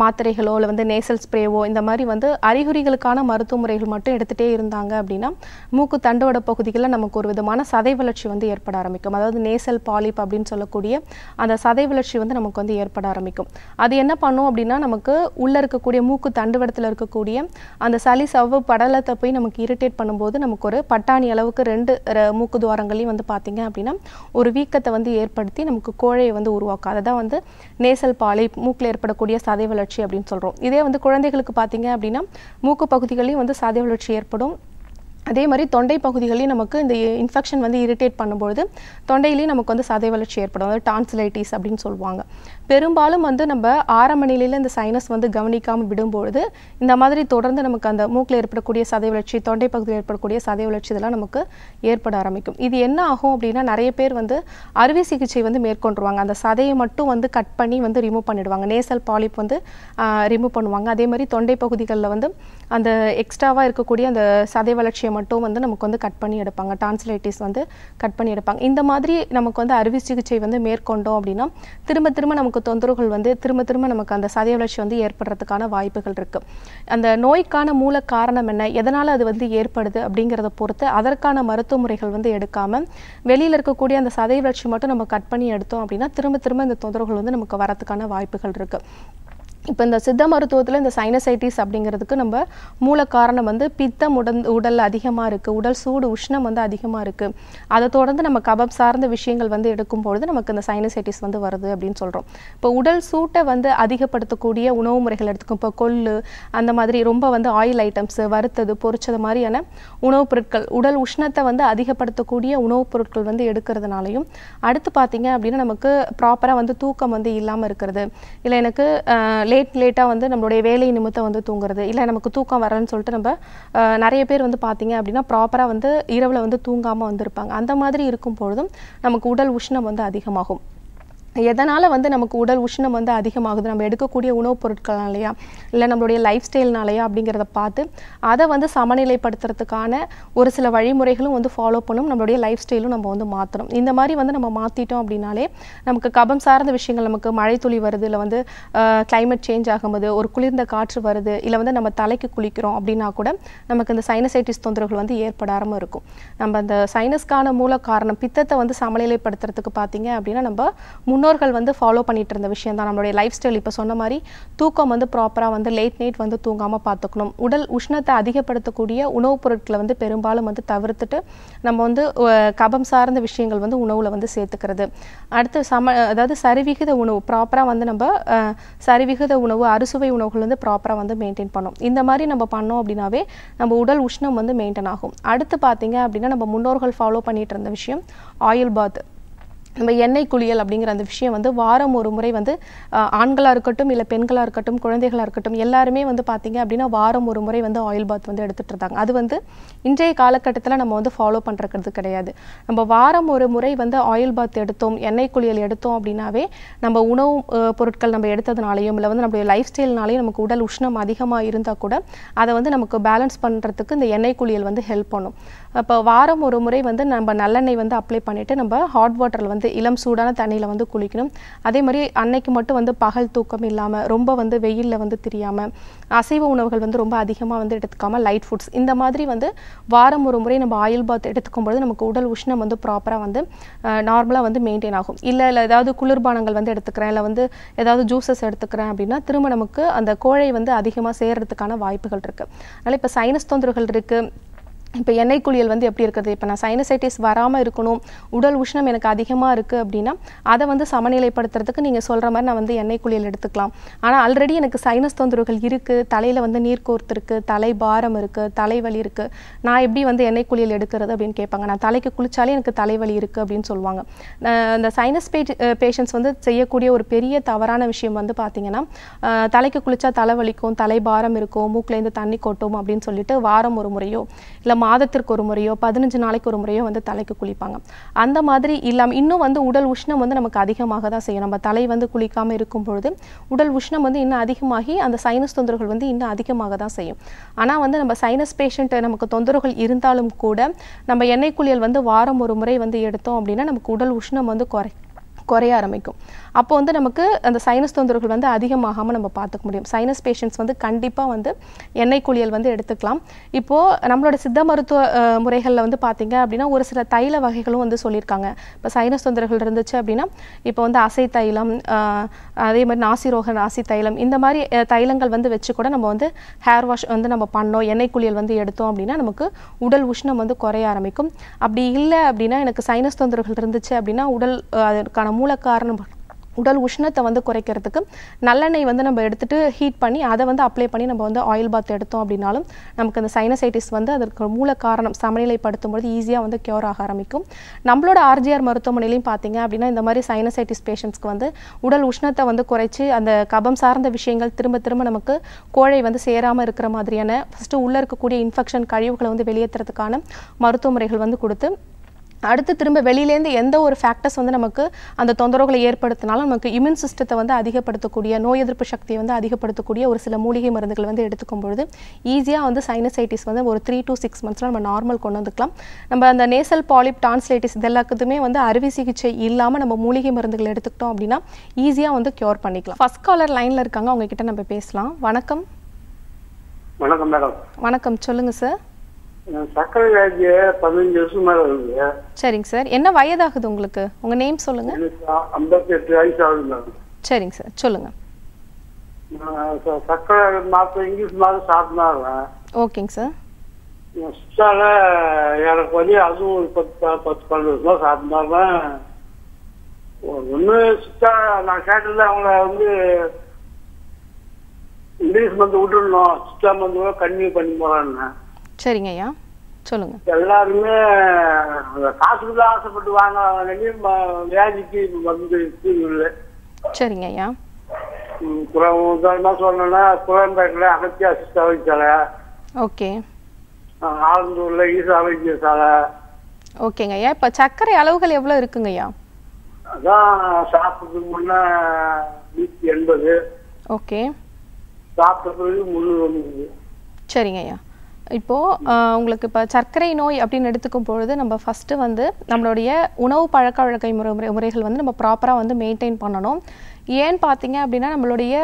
மாத்திரைகளோ இல்லை வந்து நேசல் ஸ்ப்ரேவோ இந்த மாதிரி வந்து அறிகுறிகளுக்கான மருத்துவ முறைகள் மட்டும் எடுத்துகிட்டே இருந்தாங்க அப்படின்னா மூக்கு தண்டோட பகுதிகளில் நமக்கு ஒரு விதமான சதை வளர்ச்சி வந்து ஏற்பட ஆரம்பிக்கும் அதாவது நேசல் பாலிப் அப்படின்னு சொல்லக்கூடிய அந்த சதை வளர்ச்சி வந்து நமக்கு வந்து ஏற்பட ஆரம்பிக்கும் அது என்ன பண்ணும் அப்படின்னா நமக்கு உள்ளே இருக்கக்கூடிய மூக்கு தண்டுவடத்தில் இருக்கக்கூடிய அந்த சளி சவ்வு படலத்தை போய் நமக்கு இரிட்டேட் பண்ணும்போது நமக்கு ஒரு பட்டாணி அளவுக்கு ரெண்டு மூக்கு துவாரங்களையும் வந்து பார்த்தீங்க அப்படின்னா ஒரு வீக்கத்தை வந்து ஏற்படுத்தி நமக்கு கோழையை வந்து உருவாக்கும் அதை தான் வந்து நேசல் பாலை மூக்கில் ஏற்படக்கூடிய சதை வளர்ச்சி அப்படின்னு சொல்கிறோம் இதே வந்து குழந்தைகளுக்கு பார்த்தீங்க அப்படின்னா மூக்கு பகுதிகளையும் வந்து சதை வளர்ச்சி ஏற்படும் அதே மாதிரி தொண்டை பகுதிகளையும் நமக்கு இந்த இன்ஃபெக்ஷன் வந்து இரிட்டேட் பண்ணும்பொழுது தொண்டையிலையும் நமக்கு வந்து சதை வளர்ச்சி ஏற்படும் அதாவது டான்சிலைட்டிஸ் அப்படின்னு சொல்லுவாங்க பெரும்பாலும் வந்து நம்ம ஆரம்ப நிலையில் இந்த சைனஸ் வந்து கவனிக்காமல் விடும்பொழுது இந்த மாதிரி தொடர்ந்து நமக்கு அந்த மூக்கில் ஏற்படக்கூடிய சதை வளர்ச்சி தொண்டை பகுதியில் ஏற்படக்கூடிய சதை வளர்ச்சி இதெல்லாம் நமக்கு ஏற்பட ஆரம்பிக்கும் இது என்ன ஆகும் அப்படின்னா நிறைய பேர் வந்து அறுவை சிகிச்சை வந்து மேற்கொண்டுருவாங்க அந்த சதையை மட்டும் வந்து கட் பண்ணி வந்து ரிமூவ் பண்ணிடுவாங்க நேசல் பாலிப் வந்து ரிமூவ் பண்ணுவாங்க அதே மாதிரி தொண்டை பகுதிகளில் வந்து அந்த எக்ஸ்ட்ராவாக இருக்கக்கூடிய அந்த சதை வளர்ச்சியை மட்டும் வந்து நமக்கு வந்து கட் பண்ணி எடுப்பாங்க டான்ஸ்லைட்டிஸ் வந்து கட் பண்ணி எடுப்பாங்க இந்த மாதிரி நமக்கு வந்து அறுவை சிகிச்சை வந்து மேற்கொண்டோம் அப்படின்னா திரும்ப திரும்ப நமக்கு தொந்தரவுகள் வந்து திரும்ப திரும்ப நமக்கு அந்த சதை வளர்ச்சி வந்து ஏற்படுறதுக்கான வாய்ப்புகள் இருக்குது அந்த நோய்க்கான மூல காரணம் என்ன எதனால் அது வந்து ஏற்படுது அப்படிங்கிறத பொறுத்து அதற்கான மருத்துவ முறைகள் வந்து எடுக்காமல் வெளியில் இருக்கக்கூடிய அந்த சதை வளர்ச்சி மட்டும் நம்ம கட் பண்ணி எடுத்தோம் அப்படின்னா திரும்ப திரும்ப இந்த தொந்தரவுகள் வந்து நமக்கு வரத்துக்கான வாய்ப்புகள் இருக்குது இப்போ இந்த சித்த மருத்துவத்தில் இந்த சைனசைட்டிஸ் அப்படிங்கிறதுக்கு நம்ம மூல காரணம் வந்து பித்தம் உடந்து உடல் அதிகமாக இருக்குது உடல் சூடு உஷ்ணம் வந்து அதிகமாக இருக்குது அதை தொடர்ந்து நம்ம கபம் சார்ந்த விஷயங்கள் வந்து எடுக்கும் பொழுது நமக்கு இந்த சைனசைட்டிஸ் வந்து வருது அப்படின்னு சொல்கிறோம் இப்போ உடல் சூட்டை வந்து அதிகப்படுத்தக்கூடிய உணவு முறைகள் எடுத்துக்கும் இப்போ கொள்ளு அந்த மாதிரி ரொம்ப வந்து ஆயில் ஐட்டம்ஸு வறுத்தது பொறிச்சது மாதிரியான உணவுப் பொருட்கள் உடல் உஷ்ணத்தை வந்து அதிகப்படுத்தக்கூடிய உணவுப் பொருட்கள் வந்து எடுக்கிறதுனாலையும் அடுத்து பார்த்தீங்க அப்படின்னா நமக்கு ப்ராப்பராக வந்து தூக்கம் வந்து இல்லாமல் இருக்கிறது இல்லை எனக்கு லேட் லேட்டாக வந்து நம்மளுடைய வேலை நிமித்தம் வந்து தூங்குறது இல்லை நமக்கு தூக்கம் வரன்னு சொல்லிட்டு நம்ம நிறைய பேர் வந்து பார்த்திங்க அப்படின்னா ப்ராப்பராக வந்து இரவில் வந்து தூங்காமல் வந்திருப்பாங்க அந்த மாதிரி இருக்கும் பொழுதும் நமக்கு உடல் உஷ்ணம் வந்து அதிகமாகும் எதனால் வந்து நமக்கு உடல் உஷ்ணம் வந்து அதிகமாகுது நம்ம எடுக்கக்கூடிய உணவுப் பொருட்கள்னாலையா இல்லை நம்மளுடைய லைஃப் ஸ்டைல்னாலையா அப்படிங்கிறத பார்த்து அதை வந்து சமநிலைப்படுத்துறதுக்கான ஒரு சில வழிமுறைகளும் வந்து ஃபாலோ பண்ணும் நம்மளுடைய லைஃப் ஸ்டைலும் நம்ம வந்து மாற்றணும் இந்த மாதிரி வந்து நம்ம மாற்றிட்டோம் அப்படின்னாலே நமக்கு கபம் சார்ந்த விஷயங்கள் நமக்கு மழை துளி வருது இல்லை வந்து கிளைமேட் சேஞ்ச் ஆகும்போது ஒரு குளிர்ந்த காற்று வருது இல்லை வந்து நம்ம தலைக்கு குளிக்கிறோம் அப்படின்னா கூட நமக்கு இந்த சைனசைட்டிஸ் தொந்தரவுகள் வந்து ஏற்படாமல் இருக்கும் நம்ம அந்த சைனஸ்க்கான மூல காரணம் பித்தத்தை வந்து சமநிலைப்படுத்துறதுக்கு பார்த்தீங்க அப்படின்னா நம்ம முன் முன்னோர்கள் வந்து ஃபாலோ பண்ணிகிட்டு இருந்த விஷயம் தான் நம்மளுடைய லைஃப் ஸ்டைல் இப்போ சொன்ன மாதிரி தூக்கம் வந்து ப்ராப்பராக வந்து லேட் நைட் வந்து தூங்காமல் பார்த்துக்கணும் உடல் உஷ்ணத்தை அதிகப்படுத்தக்கூடிய உணவுப் பொருட்களை வந்து பெரும்பாலும் வந்து தவிர்த்துட்டு நம்ம வந்து கபம் சார்ந்த விஷயங்கள் வந்து உணவில் வந்து சேர்த்துக்கிறது அடுத்து சம அதாவது சரிவிகித உணவு ப்ராப்பராக வந்து நம்ம சரிவிகித உணவு அறுசுவை உணவுகள் வந்து ப்ராப்பராக வந்து மெயின்டைன் பண்ணணும் இந்த மாதிரி நம்ம பண்ணோம் அப்படின்னாவே நம்ம உடல் உஷ்ணம் வந்து மெயின்டைன் ஆகும் அடுத்து பார்த்தீங்க அப்படின்னா நம்ம முன்னோர்கள் ஃபாலோ பண்ணிகிட்டு இருந்த விஷயம் ஆயில் பாத் நம்ம எண்ணெய் குளியல் அப்படிங்கிற அந்த விஷயம் வந்து வாரம் ஒரு முறை வந்து ஆண்களாக இருக்கட்டும் இல்லை பெண்களாக இருக்கட்டும் குழந்தைகளாக இருக்கட்டும் எல்லாருமே வந்து பார்த்திங்க அப்படின்னா வாரம் ஒரு முறை வந்து ஆயில் பாத் வந்து எடுத்துகிட்டு இருந்தாங்க அது வந்து இன்றைய காலகட்டத்தில் நம்ம வந்து ஃபாலோ பண்ணுறது கிடையாது நம்ம வாரம் ஒரு முறை வந்து ஆயில் பாத் எடுத்தோம் எண்ணெய் குளியல் எடுத்தோம் அப்படின்னாவே நம்ம உணவு பொருட்கள் நம்ம எடுத்ததுனாலையும் இல்லை வந்து நம்மளுடைய லைஃப் ஸ்டைல்னாலையும் நமக்கு உடல் உஷ்ணம் அதிகமாக இருந்தால் கூட அதை வந்து நமக்கு பேலன்ஸ் பண்ணுறதுக்கு இந்த எண்ணெய் குளியல் வந்து ஹெல்ப் பண்ணும் இப்போ வாரம் ஒரு முறை வந்து நம்ம நல்லெண்ணெய் வந்து அப்ளை பண்ணிவிட்டு நம்ம ஹாட் வாட்டரில் வந்து இளம் சூடான தண்ணியில் வந்து குளிக்கணும் அதே மாதிரி அன்னைக்கு மட்டும் வந்து பகல் தூக்கம் இல்லாமல் ரொம்ப வந்து வெயிலில் வந்து தெரியாமல் அசைவ உணவுகள் வந்து ரொம்ப அதிகமாக வந்து எடுத்துக்காமல் லைட் ஃபுட்ஸ் இந்த மாதிரி வந்து வாரம் ஒரு முறை நம்ம ஆயில் பாத் எடுத்துக்கும் பொழுது நமக்கு உடல் உஷ்ணம் வந்து ப்ராப்பராக வந்து நார்மலாக வந்து மெயின்டைன் ஆகும் இல்லை இல்லை ஏதாவது குளிர்பானங்கள் வந்து எடுத்துக்கிறேன் இல்லை வந்து ஏதாவது ஜூஸஸ் எடுத்துக்கிறேன் அப்படின்னா திரும்ப நமக்கு அந்த கோழை வந்து அதிகமாக சேர்கிறதுக்கான வாய்ப்புகள் இருக்குது அதனால் இப்போ சைனஸ் தொந்தரவுகள் இருக்குது இப்போ எண்ணெய் குளியல் வந்து எப்படி இருக்கிறது இப்போ நான் சைனசைட்டிஸ் வராமல் இருக்கணும் உடல் உஷ்ணம் எனக்கு அதிகமாக இருக்குது அப்படின்னா அதை வந்து சமநிலைப்படுத்துறதுக்கு நீங்கள் சொல்கிற மாதிரி நான் வந்து எண்ணெய் குளியல் எடுத்துக்கலாம் ஆனால் ஆல்ரெடி எனக்கு சைனஸ் தொந்தரவுகள் இருக்குது தலையில் வந்து நீர் கோர்த்துருக்கு தலை பாரம் இருக்குது தலைவலி இருக்குது நான் எப்படி வந்து எண்ணெய் குளியல் எடுக்கிறது அப்படின்னு கேட்பாங்க நான் தலைக்கு குளித்தாலே எனக்கு தலைவலி இருக்குது அப்படின்னு சொல்லுவாங்க இந்த சைனஸ் பே பேஷண்ட்ஸ் வந்து செய்யக்கூடிய ஒரு பெரிய தவறான விஷயம் வந்து பார்த்திங்கன்னா தலைக்கு குளித்தா தலைவலிக்கும் தலை பாரம் இருக்கும் மூக்கிலேருந்து தண்ணி கொட்டும் அப்படின்னு சொல்லிட்டு வாரம் ஒரு முறையோ இல்லை மாதத்திற்கு ஒரு முறையோ பதினஞ்சு நாளைக்கு ஒரு முறையோ வந்து தலைக்கு குளிப்பாங்க அந்த மாதிரி இல்லாமல் இன்னும் வந்து உடல் உஷ்ணம் வந்து நமக்கு அதிகமாக தான் செய்யும் நம்ம தலை வந்து குளிக்காமல் இருக்கும் பொழுது உடல் உஷ்ணம் வந்து இன்னும் அதிகமாகி அந்த சைனஸ் தொந்தரவுகள் வந்து இன்னும் அதிகமாக தான் செய்யும் ஆனால் வந்து நம்ம சைனஸ் பேஷண்ட்டு நமக்கு தொந்தரவுகள் இருந்தாலும் கூட நம்ம எண்ணெய் குளியல் வந்து வாரம் ஒரு முறை வந்து எடுத்தோம் அப்படின்னா நமக்கு உடல் உஷ்ணம் வந்து குறை குறைய ஆரம்பிக்கும் அப்போ வந்து நமக்கு அந்த சைனஸ் தொந்தரவுகள் வந்து அதிகமாகாமல் நம்ம பார்த்துக்க முடியும் சைனஸ் பேஷண்ட்ஸ் வந்து கண்டிப்பாக வந்து எண்ணெய் குளியல் வந்து எடுத்துக்கலாம் இப்போது நம்மளோட சித்த மருத்துவ முறைகளில் வந்து பார்த்திங்க அப்படின்னா ஒரு சில தைல வகைகளும் வந்து சொல்லியிருக்காங்க இப்போ சைனஸ் தொந்தரவுகள் இருந்துச்சு அப்படின்னா இப்போ வந்து அசை தைலம் அதே மாதிரி நாசிரோக நாசி தைலம் இந்த மாதிரி தைலங்கள் வந்து வச்சு கூட நம்ம வந்து ஹேர் வாஷ் வந்து நம்ம பண்ணோம் எண்ணெய் குளியல் வந்து எடுத்தோம் அப்படின்னா நமக்கு உடல் உஷ்ணம் வந்து குறைய ஆரம்பிக்கும் அப்படி இல்லை அப்படின்னா எனக்கு சைனஸ் தொந்தரவுகள் இருந்துச்சு அப்படின்னா உடல் அதற்கான மூல காரணம் உடல் உஷ்ணத்தை வந்து குறைக்கிறதுக்கு நல்லெண்ணெய் வந்து நம்ம எடுத்துகிட்டு ஹீட் பண்ணி அதை வந்து அப்ளை பண்ணி நம்ம வந்து ஆயில் பாத் எடுத்தோம் அப்படின்னாலும் நமக்கு அந்த சைனசைட்டிஸ் வந்து அதற்கு மூல காரணம் சமநிலைப்படுத்தும் பொழுது ஈஸியாக வந்து க்யூர் ஆக ஆரம்பிக்கும் நம்மளோட ஆர்ஜிஆர் மருத்துவமனையிலையும் பார்த்தீங்க அப்படின்னா இந்த மாதிரி சைனசைட்டிஸ் பேஷண்ட்ஸ்க்கு வந்து உடல் உஷ்ணத்தை வந்து குறைச்சி அந்த கபம் சார்ந்த விஷயங்கள் திரும்ப திரும்ப நமக்கு கோழை வந்து சேராமல் இருக்கிற மாதிரியான ஃபஸ்ட்டு உள்ளே இருக்கக்கூடிய இன்ஃபெக்ஷன் கழிவுகளை வந்து வெளியேற்றுறதுக்கான மருத்துவ முறைகள் வந்து கொடுத்து அடுத்து திரும்ப வெளியிலேருந்து எந்த ஒரு ஃபேக்டர்ஸ் வந்து நமக்கு அந்த தொந்தரவுகளை ஏற்படுத்தினாலும் நமக்கு இம்யூன் சிஸ்டத்தை வந்து அதிகப்படுத்தக்கூடிய நோய் எதிர்ப்பு சக்தியை வந்து அதிகப்படுத்தக்கூடிய ஒரு சில மூலிகை மருந்துகள் வந்து எடுத்துக்கும் பொழுது ஈஸியாக வந்து சைனசைட்டிஸ் வந்து ஒரு த்ரீ டு சிக்ஸ் மந்த்ஸில் நம்ம நார்மல் கொண்டு வந்துக்கலாம் நம்ம அந்த நேசல் பாலிப் டான்ஸ்லைட்டிஸ் இதெல்லாத்துக்குமே வந்து அறுவை சிகிச்சை இல்லாமல் நம்ம மூலிகை மருந்துகள் எடுத்துக்கிட்டோம் அப்படின்னா ஈஸியாக வந்து கியூர் பண்ணிக்கலாம் ஃபஸ்ட் காலர் லைனில் இருக்காங்க அவங்க கிட்ட நம்ம பேசலாம் வணக்கம் வணக்கம் மேடம் வணக்கம் சொல்லுங்கள் சார் சர்க்கரை வியாதிய பதினஞ்சு வருஷம் மேல இருந்தது சரிங்க சார் என்ன வயதாகுது உங்களுக்கு உங்க நேம் சொல்லுங்க ஐம்பத்தி எட்டு வயசு ஆகுது சரிங்க சார் சொல்லுங்க சர்க்கரை மாத்திரை இங்கிலீஷ் மாத்திரை சாப்பிட்னாருவேன் ஓகேங்க சார் சுத்தால எனக்கு வந்து அதுவும் ஒரு பத்து பத்து பன்னெண்டு வருஷமா சாப்பிட்னாருவேன் ஒன்று சுத்தா நான் கேட்டதில் அவங்கள வந்து இங்கிலீஷ் மருந்து விட்டுடணும் சுத்தா மருந்து கன்டினியூ பண்ணி போகிறான்னு சரிங்க ஐயா சொல்லுங்க எல்லாருமே காசுக்கு தான் ஆசைப்பட்டு வாங்க வியாதிக்கு வந்து சரிங்க ஐயா உதாரணமாக சொல்லணும்னா குழம்பேட்டில் அகத்தியா சிஸ்டாவை சாலை ஓகே ஆலந்தூரில் ஈசா சாலை ஓகேங்க ஐயா இப்போ சர்க்கரை அளவுகள் எவ்வளோ இருக்குங்க ஐயா அதான் சாப்பிட்றதுக்கு முன்னே நூற்றி எண்பது ஓகே சாப்பிட்றதுக்கு முந்நூறு சரிங்க ஐயா இப்போது உங்களுக்கு இப்போ சர்க்கரை நோய் அப்படின்னு எடுத்துக்கும் பொழுது நம்ம ஃபஸ்ட்டு வந்து நம்மளுடைய உணவு பழக்க வழக்கை முறை முறை முறைகள் வந்து நம்ம ப்ராப்பராக வந்து மெயின்டைன் பண்ணணும் ஏன்னு பார்த்தீங்க அப்படின்னா நம்மளுடைய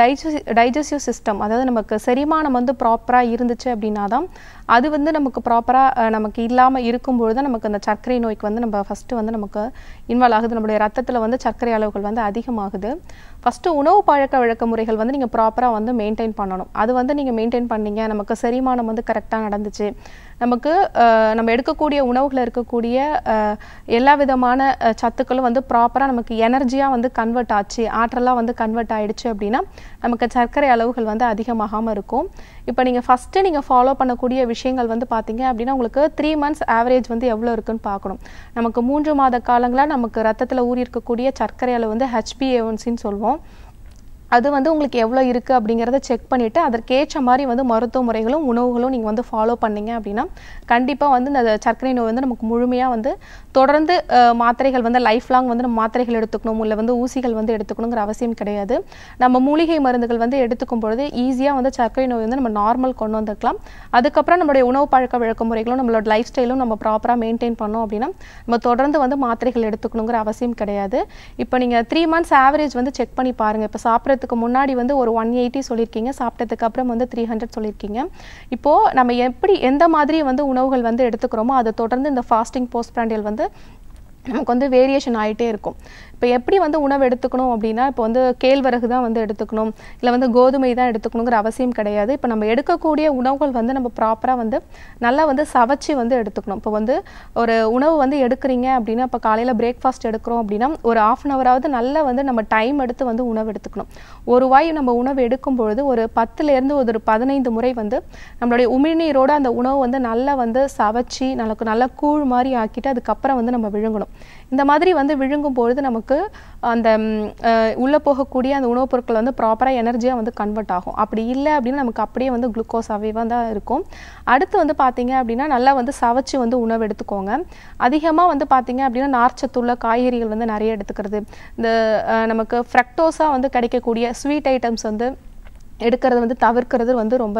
டைஜஸ் டைஜஸ்டிவ் சிஸ்டம் அதாவது நமக்கு செரிமானம் வந்து ப்ராப்பராக இருந்துச்சு அப்படின்னா தான் அது வந்து நமக்கு ப்ராப்பராக நமக்கு இல்லாமல் இருக்கும்பொழுது தான் நமக்கு அந்த சர்க்கரை நோய்க்கு வந்து நம்ம ஃபஸ்ட்டு வந்து நமக்கு இன்வால்வ் ஆகுது நம்மளுடைய ரத்தத்தில் வந்து சர்க்கரை அளவுகள் வந்து அதிகமாகுது ஃபஸ்ட்டு உணவு பழக்க வழக்க முறைகள் வந்து நீங்கள் ப்ராப்பராக வந்து மெயின்டைன் பண்ணணும் அது வந்து நீங்கள் மெயின்டைன் பண்ணீங்க நமக்கு செரிமானம் வந்து கரெக்டாக நடந்துச்சு நமக்கு நம்ம எடுக்கக்கூடிய உணவுகளில் இருக்கக்கூடிய எல்லா விதமான சத்துக்களும் வந்து ப்ராப்பராக நமக்கு எனர்ஜியாக வந்து கன்வெர்ட் ஆச்சு ஆற்றலாக வந்து கன்வெர்ட் ஆகிடுச்சு அப்படின்னா நமக்கு சர்க்கரை அளவுகள் வந்து அதிகமாகாமல் இருக்கும் இப்போ நீங்கள் ஃபஸ்ட்டு நீங்கள் ஃபாலோ பண்ணக்கூடிய விஷயம் விஷயங்கள் வந்து பார்த்தீங்க அப்படின்னா உங்களுக்கு த்ரீ மந்த்ஸ் ஆவரேஜ் வந்து எவ்வளோ இருக்குன்னு பார்க்கணும் நமக்கு மூன்று மாத காலங்களாக நமக்கு ரத்தத்தில் ஊறி இருக்கக்கூடிய சர்க்கரை அளவு வந்து ஹெச்பிஏஒன்சின்னு சொல்லுவோம் அது வந்து உங்களுக்கு எவ்வளோ இருக்குது அப்படிங்கிறத செக் பண்ணிவிட்டு அதற்கேற்ற மாதிரி வந்து மருத்துவ முறைகளும் உணவுகளும் நீங்கள் வந்து ஃபாலோ பண்ணிங்க அப்படின்னா கண்டிப்பாக வந்து இந்த சர்க்கரை நோய் வந்து நமக்கு முழுமையாக வந்து தொடர்ந்து மாத்திரைகள் வந்து லைஃப் லாங் வந்து நம்ம மாத்திரைகள் எடுத்துக்கணும் இல்லை வந்து ஊசிகள் வந்து எடுத்துக்கணுங்கிற அவசியம் கிடையாது நம்ம மூலிகை மருந்துகள் வந்து எடுத்துக்கும் பொழுது ஈஸியாக வந்து சர்க்கரை நோய் வந்து நம்ம நார்மல் கொண்டு வந்துருக்கலாம் அதுக்கப்புறம் நம்மளுடைய உணவு பழக்க வழக்க முறைகளும் நம்மளோட லைஃப் ஸ்டைலும் நம்ம ப்ராப்பராக மெயின்டைன் பண்ணோம் அப்படின்னா நம்ம தொடர்ந்து வந்து மாத்திரைகள் எடுத்துக்கணுங்கிற அவசியம் கிடையாது இப்போ நீங்கள் த்ரீ மந்த்ஸ் ஆவரேஜ் வந்து செக் பண்ணி பாருங்கள் இப்போ சாப்பிட்ற சாப்பிட்றதுக்கு முன்னாடி வந்து ஒரு ஒன் எயிட்டி சொல்லியிருக்கீங்க சாப்பிட்டதுக்கு அப்புறம் வந்து த்ரீ ஹண்ட்ரட் சொல்லியிருக்கீங்க இப்போது நம்ம எப்படி எந்த மாதிரி வந்து உணவுகள் வந்து எடுத்துக்கிறோமோ அதை தொடர்ந்து இந்த ஃபாஸ்டிங் போஸ்ட் பிராண்டியல் வந்து நமக்கு வந்து வேரியேஷன் ஆகிட்டே இருக்கும் இப்போ எப்படி வந்து உணவு எடுத்துக்கணும் அப்படின்னா இப்போ வந்து கேழ்வரகு தான் வந்து எடுத்துக்கணும் இல்லை வந்து கோதுமை தான் எடுத்துக்கணுங்கிற அவசியம் கிடையாது இப்போ நம்ம எடுக்கக்கூடிய உணவுகள் வந்து நம்ம ப்ராப்பராக வந்து நல்லா வந்து சவச்சு வந்து எடுத்துக்கணும் இப்போ வந்து ஒரு உணவு வந்து எடுக்கிறீங்க அப்படின்னா இப்போ காலையில் பிரேக்ஃபாஸ்ட் எடுக்கிறோம் அப்படின்னா ஒரு ஆஃப் அன் ஹவராவது நல்லா வந்து நம்ம டைம் எடுத்து வந்து உணவு எடுத்துக்கணும் ஒரு வாய் நம்ம உணவு எடுக்கும் பொழுது ஒரு பத்துலேருந்து ஒரு பதினைந்து முறை வந்து நம்மளுடைய உமிழ்நீரோடு அந்த உணவு வந்து நல்லா வந்து சவச்சு நல்ல நல்லா கூழ் மாதிரி ஆக்கிட்டு அதுக்கப்புறம் வந்து நம்ம விழுங்கணும் இந்த மாதிரி வந்து விழுங்கும் பொழுது நமக்கு நமக்கு அந்த உள்ளே போகக்கூடிய அந்த உணவுப் பொருட்கள் வந்து ப்ராப்பராக எனர்ஜியாக வந்து கன்வெர்ட் ஆகும் அப்படி இல்லை அப்படின்னா நமக்கு அப்படியே வந்து குளுக்கோஸாகவே தான் இருக்கும் அடுத்து வந்து பார்த்திங்க அப்படின்னா நல்லா வந்து சவச்சு வந்து உணவு எடுத்துக்கோங்க அதிகமாக வந்து பார்த்திங்க அப்படின்னா நார்ச்சத்துள்ள காய்கறிகள் வந்து நிறைய எடுத்துக்கிறது இந்த நமக்கு ஃப்ரக்டோஸாக வந்து கிடைக்கக்கூடிய ஸ்வீட் ஐட்டம்ஸ் வந்து எடுக்கிறது வந்து தவிர்க்கிறது வந்து ரொம்ப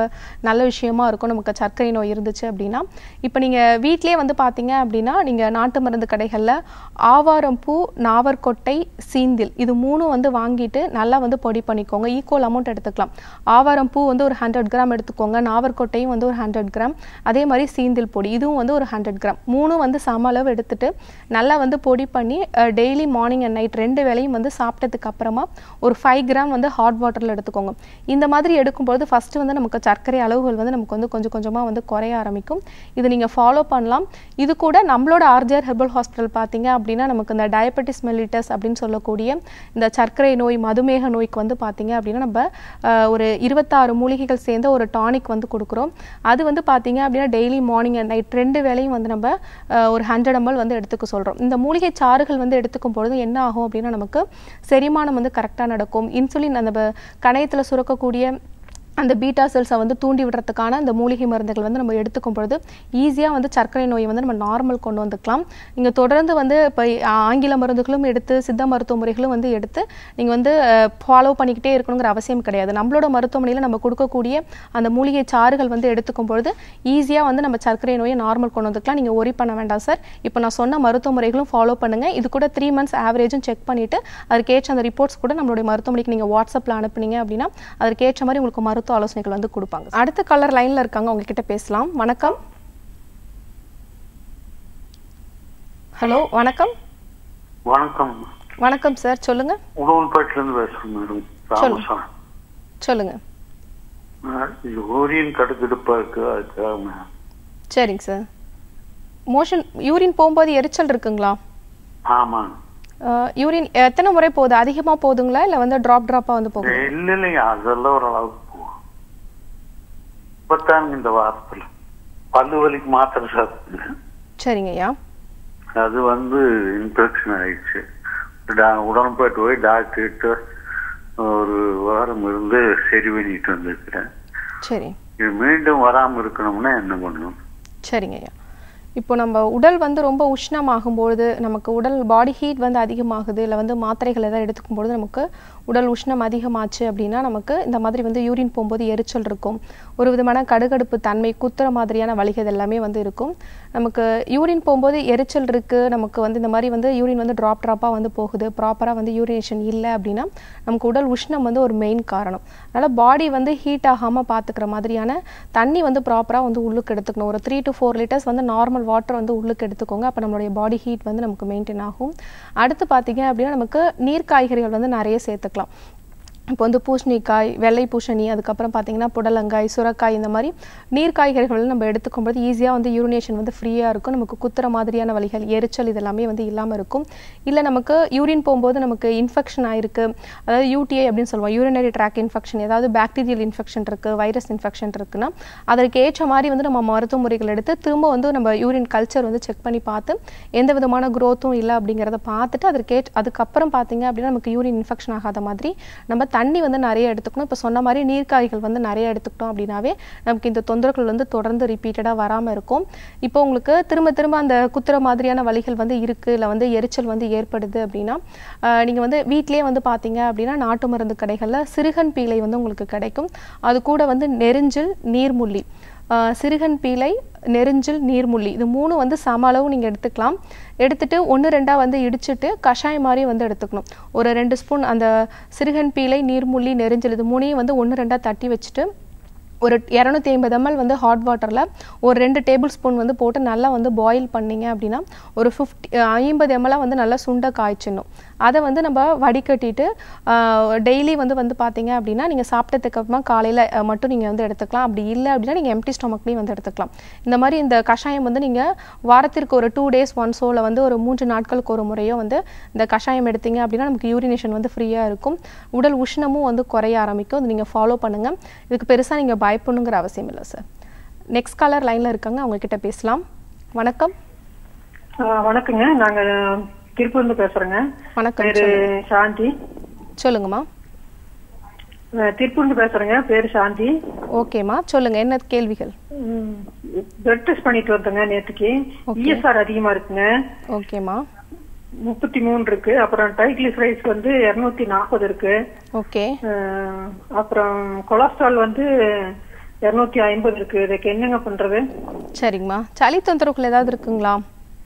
நல்ல விஷயமா இருக்கும் நமக்கு சர்க்கரை நோய் இருந்துச்சு அப்படின்னா இப்போ நீங்கள் வீட்லேயே வந்து பார்த்தீங்க அப்படின்னா நீங்கள் நாட்டு மருந்து கடைகளில் ஆவாரம்பூ நாவற்கொட்டை சீந்தில் இது மூணும் வந்து வாங்கிட்டு நல்லா வந்து பொடி பண்ணிக்கோங்க ஈக்குவல் அமௌண்ட் எடுத்துக்கலாம் ஆவாரம்பூ வந்து ஒரு ஹண்ட்ரட் கிராம் எடுத்துக்கோங்க நாவற்கொட்டையும் வந்து ஒரு ஹண்ட்ரட் கிராம் அதே மாதிரி சீந்தில் பொடி இதுவும் வந்து ஒரு ஹண்ட்ரட் கிராம் மூணும் வந்து சம அளவு எடுத்துட்டு நல்லா வந்து பொடி பண்ணி டெய்லி மார்னிங் அண்ட் நைட் ரெண்டு வேலையும் வந்து சாப்பிட்டதுக்கு அப்புறமா ஒரு ஃபைவ் கிராம் வந்து ஹாட் வாட்டரில் எடுத்துக்கோங்க இந்த மாதிரி எடுக்கும்போது ஃபஸ்ட்டு வந்து நமக்கு சர்க்கரை அளவுகள் வந்து நமக்கு வந்து கொஞ்சம் கொஞ்சமாக வந்து குறைய ஆரம்பிக்கும் இது நீங்கள் ஃபாலோ பண்ணலாம் இது கூட நம்மளோட ஆர்ஜிஆர் ஹெர்பல் ஹாஸ்பிட்டல் பார்த்தீங்க அப்படின்னா நமக்கு இந்த டயபெட்டிஸ் மெலிட்டஸ் அப்படின்னு சொல்லக்கூடிய இந்த சர்க்கரை நோய் மதுமேக நோய்க்கு வந்து பார்த்தீங்க அப்படின்னா நம்ம ஒரு இருபத்தாறு மூலிகைகள் சேர்ந்த ஒரு டானிக் வந்து கொடுக்குறோம் அது வந்து பார்த்தீங்க அப்படின்னா டெய்லி மார்னிங் அண்ட் நைட் ரெண்டு வேலையும் வந்து நம்ம ஒரு ஹண்ட்ரட் எம்எல் வந்து எடுத்துக்க சொல்கிறோம் இந்த மூலிகை சாறுகள் வந்து எடுத்துக்கும் பொழுது என்ன ஆகும் அப்படின்னா நமக்கு செரிமானம் வந்து கரெக்டாக நடக்கும் இன்சுலின் அந்த கணையத்தில் சுரக்கக்கூடிய себе அந்த பீட்டா செல்ஸை வந்து தூண்டி விடுறதுக்கான அந்த மூலிகை மருந்துகள் வந்து நம்ம எடுத்துக்கும் பொழுது ஈஸியாக வந்து சர்க்கரை நோயை வந்து நம்ம நார்மல் கொண்டு வந்துக்கலாம் நீங்கள் தொடர்ந்து வந்து இப்போ ஆங்கில மருந்துகளும் எடுத்து சித்த மருத்துவ முறைகளும் வந்து எடுத்து நீங்கள் வந்து ஃபாலோ பண்ணிக்கிட்டே இருக்கணுங்கிற அவசியம் கிடையாது நம்மளோட மருத்துவமனையில் நம்ம கொடுக்கக்கூடிய அந்த மூலிகை சாறுகள் வந்து எடுத்துக்கும் பொழுது ஈஸியாக வந்து நம்ம சர்க்கரை நோயை நார்மல் கொண்டு வந்துக்கலாம் நீங்கள் ஒரி பண்ண வேண்டாம் சார் இப்போ நான் சொன்ன மருத்துவ முறைகளும் ஃபாலோ பண்ணுங்கள் இது கூட த்ரீ மந்த்ஸ் ஆவரேஜும் செக் பண்ணிவிட்டு அதற்கேற்ற அந்த ரிப்போர்ட்ஸ் கூட நம்மளுடைய மருத்துவமனைக்கு நீங்கள் வாட்ஸ்அப்பில் அனுப்புனீங்க அப்படின்னா அதற்கேற்ற மாதிரி உங்களுக்கு மருத்துவ மருத்துவ ஆலோசனைகள் வந்து கொடுப்பாங்க அடுத்த கலர் லைன்ல இருக்காங்க உங்ககிட்ட பேசலாம் வணக்கம் ஹலோ வணக்கம் வணக்கம் வணக்கம் சார் சொல்லுங்க உணவுப்பேட்டிலிருந்து பேசுறேன் சொல்லுங்க யூரின் கடுக்கடுப்பா இருக்கு சரிங்க சார் மோஷன் யூரின் போகும்போது எரிச்சல் இருக்குங்களா யூரின் எத்தனை முறை போகுது அதிகமா போகுதுங்களா இல்ல வந்து வந்து போகுது இல்லைங்க அதெல்லாம் ஓரளவுக்கு முப்பத்தான்கு இந்த வாரத்துல பல்லு வலிக்கு மாத்திரை சாப்பிட்டு சரிங்க ஐயா அது வந்து இன்ஃபெக்ஷன் ஆயிடுச்சு உடன்பட்டு போய் டாக்டர் ஒரு வாரம் இருந்து சரி பண்ணிட்டு வந்திருக்கிறேன் சரி இது மீண்டும் வராமல் இருக்கணும்னா என்ன பண்ணணும் சரிங்க ஐயா இப்போ நம்ம உடல் வந்து ரொம்ப உஷ்ணமாகும்பொழுது நமக்கு உடல் பாடி ஹீட் வந்து அதிகமாகுது இல்லை வந்து மாத்திரைகள் எதாவது எடுத்துக்கும் பொழுது நமக்கு உடல் உஷ்ணம் அதிகமாச்சு அப்படின்னா நமக்கு இந்த மாதிரி வந்து யூரின் போகும்போது எரிச்சல் இருக்கும் ஒரு விதமான கடுகடுப்பு தன்மை குத்துற மாதிரியான வழிகள் எல்லாமே வந்து இருக்கும் நமக்கு யூரின் போகும்போது எரிச்சல் இருக்குது நமக்கு வந்து இந்த மாதிரி வந்து யூரின் வந்து ட்ராப் ட்ராப்பாக வந்து போகுது ப்ராப்பராக வந்து யூரினேஷன் இல்லை அப்படின்னா நமக்கு உடல் உஷ்ணம் வந்து ஒரு மெயின் காரணம் அதனால் பாடி வந்து ஹீட் ஆகாமல் பார்த்துக்கிற மாதிரியான தண்ணி வந்து ப்ராப்பராக வந்து உள்ளுக்கு எடுத்துக்கணும் ஒரு த்ரீ டு ஃபோர் லிட்டர்ஸ் வந்து நார்மல் வாட்டர் வந்து உள்ளுக்கு எடுத்துக்கோங்க அப்போ நம்மளுடைய பாடி ஹீட் வந்து நமக்கு மெயின்டைன் ஆகும் அடுத்து பார்த்தீங்க அப்படின்னா நமக்கு நீர் காய்கறிகள் வந்து நிறைய சேர்த்துக்கலாம் இ ர ு க ் க இப்போ வந்து பூசணிக்காய் வெள்ளை பூசணி அதுக்கப்புறம் பார்த்திங்கன்னா புடலங்காய் சுரக்காய் இந்த மாதிரி நீர் காய்கறிகள் நம்ம எடுத்துக்கும்போது ஈஸியாக வந்து யூரினேஷன் வந்து ஃப்ரீயாக இருக்கும் நமக்கு குத்துற மாதிரியான வழிகள் எரிச்சல் இதெல்லாமே வந்து இல்லாமல் இருக்கும் இல்லை நமக்கு யூரின் போகும்போது நமக்கு இன்ஃபெக்ஷன் ஆகிருக்கு அதாவது யூடிஐ அப்படின்னு சொல்லுவோம் யூரினரி ட்ராக் இன்ஃபெக்ஷன் ஏதாவது பாக்டீரியல் இன்ஃபெக்ஷன் இருக்குது வைரஸ் இன்ஃபெக்ஷன் இருக்குன்னா அதற்கு ஏற்ற மாதிரி வந்து நம்ம மருத்துவ முறைகள் எடுத்து திரும்ப வந்து நம்ம யூரின் கல்ச்சர் வந்து செக் பண்ணி பார்த்து எந்த விதமான க்ரோத்தும் இல்லை அப்படிங்கிறத பார்த்துட்டு அதற்கு அதுக்கப்புறம் பார்த்திங்க அப்படின்னா நமக்கு யூரின் இன்ஃபெக்ஷன் ஆகாத மாதிரி நம்ம தண்ணி வந்து நிறைய எடுத்துக்கணும் இப்போ சொன்ன மாதிரி நீர்க்காய்கள் வந்து நிறைய எடுத்துக்கிட்டோம் அப்படின்னாவே நமக்கு இந்த தொந்தரவுகள் வந்து தொடர்ந்து ரிப்பீட்டடாக வராமல் இருக்கும் இப்போ உங்களுக்கு திரும்ப திரும்ப அந்த குத்துற மாதிரியான வழிகள் வந்து இருக்குது இல்லை வந்து எரிச்சல் வந்து ஏற்படுது அப்படின்னா நீங்கள் வந்து வீட்டிலே வந்து பார்த்தீங்க அப்படின்னா நாட்டு மருந்து கடைகளில் சிறுகன் பீலை வந்து உங்களுக்கு கிடைக்கும் அது கூட வந்து நெருஞ்சில் நீர்முள்ளி சிறுகன் பீலை நெருஞ்சில் நீர்முள்ளி இது மூணு வந்து சம அளவு நீங்கள் எடுத்துக்கலாம் எடுத்துகிட்டு ஒன்று ரெண்டாக வந்து இடிச்சிட்டு கஷாயம் மாதிரி வந்து எடுத்துக்கணும் ஒரு ரெண்டு ஸ்பூன் அந்த சிறுகன் பீலை நீர்முள்ளி நெருஞ்சில் இது மூணையும் வந்து ஒன்று ரெண்டாக தட்டி வச்சுட்டு ஒரு இரநூத்தி ஐம்பது எம்எல் வந்து ஹாட் வாட்டரில் ஒரு ரெண்டு டேபிள் ஸ்பூன் வந்து போட்டு நல்லா வந்து பாயில் பண்ணிங்க அப்படின்னா ஒரு ஃபிஃப்டி ஐம்பது எம்எல்லாம் வந்து நல்லா சுண்டை காய்ச்சிடணும் அதை வந்து நம்ம வடிகட்டிட்டு டெய்லி வந்து வந்து பார்த்தீங்க அப்படின்னா நீங்கள் சாப்பிட்டதுக்கப்புறமா காலையில் மட்டும் நீங்கள் வந்து எடுத்துக்கலாம் அப்படி இல்லை அப்படின்னா நீங்கள் எம்டி ஸ்டொமக்லேயும் வந்து எடுத்துக்கலாம் இந்த மாதிரி இந்த கஷாயம் வந்து நீங்கள் வாரத்திற்கு ஒரு டூ டேஸ் ஒன்ஸோவில் வந்து ஒரு மூன்று நாட்களுக்கு ஒரு முறையோ வந்து இந்த கஷாயம் எடுத்தீங்க அப்படின்னா நமக்கு யூரினேஷன் வந்து ஃப்ரீயாக இருக்கும் உடல் உஷ்ணமும் வந்து குறைய ஆரம்பிக்கும் அது நீங்கள் ஃபாலோ பண்ணுங்கள் இதுக்கு பெருசாக நீங்கள் பயப்படணுங்கிற அவசியம் இல்லை சார் நெக்ஸ்ட் காலர் லைனில் இருக்காங்க அவங்கக்கிட்ட பேசலாம் வணக்கம் வணக்கங்க நாங்கள் திருப்பூர்ல பேசுறேங்க வணக்கம் சாந்தி சொல்லுங்கம்மா திருப்பூர்ல பேசுறேங்க பேரு சாந்தி ஓகேம்மா சொல்லுங்க என்ன கேள்விகள் பிளட் டெஸ்ட் பண்ணிட்டு வந்தேங்க நேத்துக்கு இஎஸ்ஆர் e அதிகமா இருக்குங்க ஓகேம்மா முப்பத்தி மூணு இருக்கு அப்புறம் டைக்ளிசரைட்ஸ் வந்து இருநூத்தி நாற்பது இருக்கு ஓகே அப்புறம் கொலஸ்ட்ரால் வந்து இருநூத்தி ஐம்பது இருக்கு இதுக்கு என்னங்க பண்றது சரிங்கம்மா சளி தொந்தரவுகள் ஏதாவது இருக்குங்களா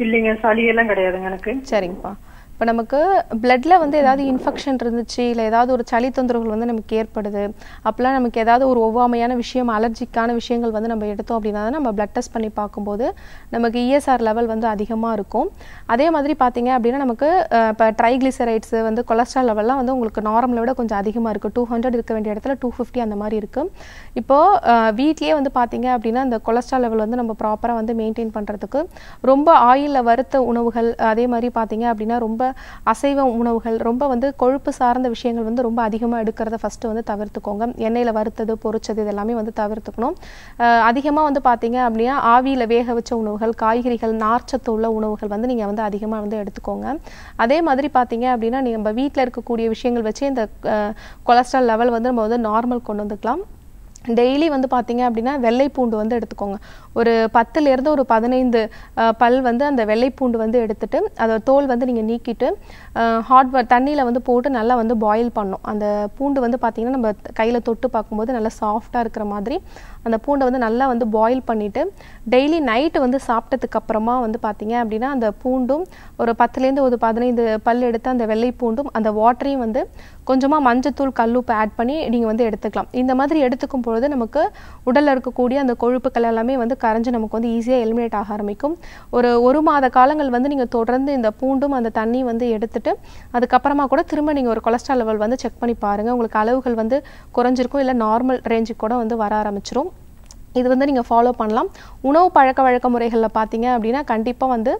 இல்லைங்க சளியெல்லாம் கிடையாதுங்க எனக்கு சரிங்கப்பா இப்போ நமக்கு பிளட்டில் வந்து ஏதாவது இன்ஃபெக்ஷன் இருந்துச்சு இல்லை ஏதாவது ஒரு சளி தொந்தரவுகள் வந்து நமக்கு ஏற்படுது அப்போலாம் நமக்கு ஏதாவது ஒரு ஒவ்வாமையான விஷயம் அலர்ஜிக்கான விஷயங்கள் வந்து நம்ம எடுத்தோம் அப்படின்னா நம்ம பிளட் டெஸ்ட் பண்ணி பார்க்கும்போது நமக்கு இஎஸ்ஆர் e லெவல் வந்து அதிகமாக இருக்கும் அதே மாதிரி பார்த்தீங்க அப்படின்னா நமக்கு இப்போ ட்ரைக்ளிசரைட்ஸ் வந்து கொலஸ்ட்ரால் லெவல்லாம் வந்து உங்களுக்கு நார்மலை விட கொஞ்சம் அதிகமாக இருக்குது டூ ஹண்ட்ரட் இருக்க வேண்டிய இடத்துல டூ ஃபிஃப்டி அந்த மாதிரி இருக்கும் இப்போது வீட்லேயே வந்து பார்த்தீங்க அப்படின்னா அந்த கொலஸ்ட்ரால் லெவல் வந்து நம்ம ப்ராப்பராக வந்து மெயின்டைன் பண்ணுறதுக்கு ரொம்ப ஆயிலில் வறுத்த உணவுகள் அதே மாதிரி பார்த்தீங்க அப்படின்னா ரொம்ப அசைவ உணவுகள் ரொம்ப வந்து கொழுப்பு சார்ந்த விஷயங்கள் வந்து ரொம்ப அதிகமாக எடுக்கிறத ஃபஸ்ட்டு வந்து தவிர்த்துக்கோங்க எண்ணெயில் வறுத்தது பொறிச்சது இதெல்லாமே வந்து தவிர்த்துக்கணும் அதிகமாக வந்து பார்த்தீங்க அப்படின்னா ஆவியில் வேக வச்ச உணவுகள் காய்கறிகள் நார்ச்சத்து உள்ள உணவுகள் வந்து நீங்கள் வந்து அதிகமாக வந்து எடுத்துக்கோங்க அதே மாதிரி பார்த்தீங்க அப்படின்னா நீங்கள் நம்ம வீட்டில் இருக்கக்கூடிய விஷயங்கள் வச்சு இந்த கொலஸ்ட்ரால் லெவல் வந்து நம்ம வந்து நார்மல் கொண்டு வந்துக்கலாம் டெய்லி வந்து பார்த்தீங்க அப்படின்னா வெள்ளை பூண்டு வந்து எடுத்துக்கோங்க ஒரு பத்துலேருந்து ஒரு பதினைந்து பல் வந்து அந்த வெள்ளை பூண்டு வந்து எடுத்துகிட்டு அதை தோல் வந்து நீங்கள் நீக்கிட்டு ஹாட் தண்ணியில் வந்து போட்டு நல்லா வந்து பாயில் பண்ணும் அந்த பூண்டு வந்து பார்த்திங்கன்னா நம்ம கையில் தொட்டு பார்க்கும்போது நல்லா சாஃப்டாக இருக்கிற மாதிரி அந்த பூண்டை வந்து நல்லா வந்து பாயில் பண்ணிவிட்டு டெய்லி நைட்டு வந்து சாப்பிட்டதுக்கப்புறமா வந்து பார்த்திங்க அப்படின்னா அந்த பூண்டும் ஒரு பத்துலேருந்து ஒரு பதினைந்து பல் எடுத்து அந்த வெள்ளை பூண்டும் அந்த வாட்டரையும் வந்து கொஞ்சமாக மஞ்சத்தூள் கல்லுப்பு ஆட் பண்ணி நீங்கள் வந்து எடுத்துக்கலாம் இந்த மாதிரி எடுத்துக்கும் பொழுது நமக்கு உடலில் இருக்கக்கூடிய அந்த கொழுப்புக்கள் எல்லாமே வந்து கரைஞ்சி நமக்கு வந்து ஈஸியாக எலிமினேட் ஆக ஆரம்பிக்கும் ஒரு ஒரு மாத காலங்கள் வந்து நீங்கள் தொடர்ந்து இந்த பூண்டும் அந்த தண்ணியும் வந்து எடுத்துட்டு அதுக்கப்புறமா கூட திரும்ப நீங்கள் ஒரு கொலஸ்ட்ரால் லெவல் வந்து செக் பண்ணி பாருங்கள் உங்களுக்கு அளவுகள் வந்து குறைஞ்சிருக்கும் இல்லை நார்மல் ரேஞ்சுக்கு கூட வந்து வர ஆரம்பிச்சிடும் இது வந்து நீங்கள் ஃபாலோ பண்ணலாம் உணவு பழக்க வழக்க முறைகளில் பார்த்தீங்க அப்படின்னா கண்டிப்பாக வந்து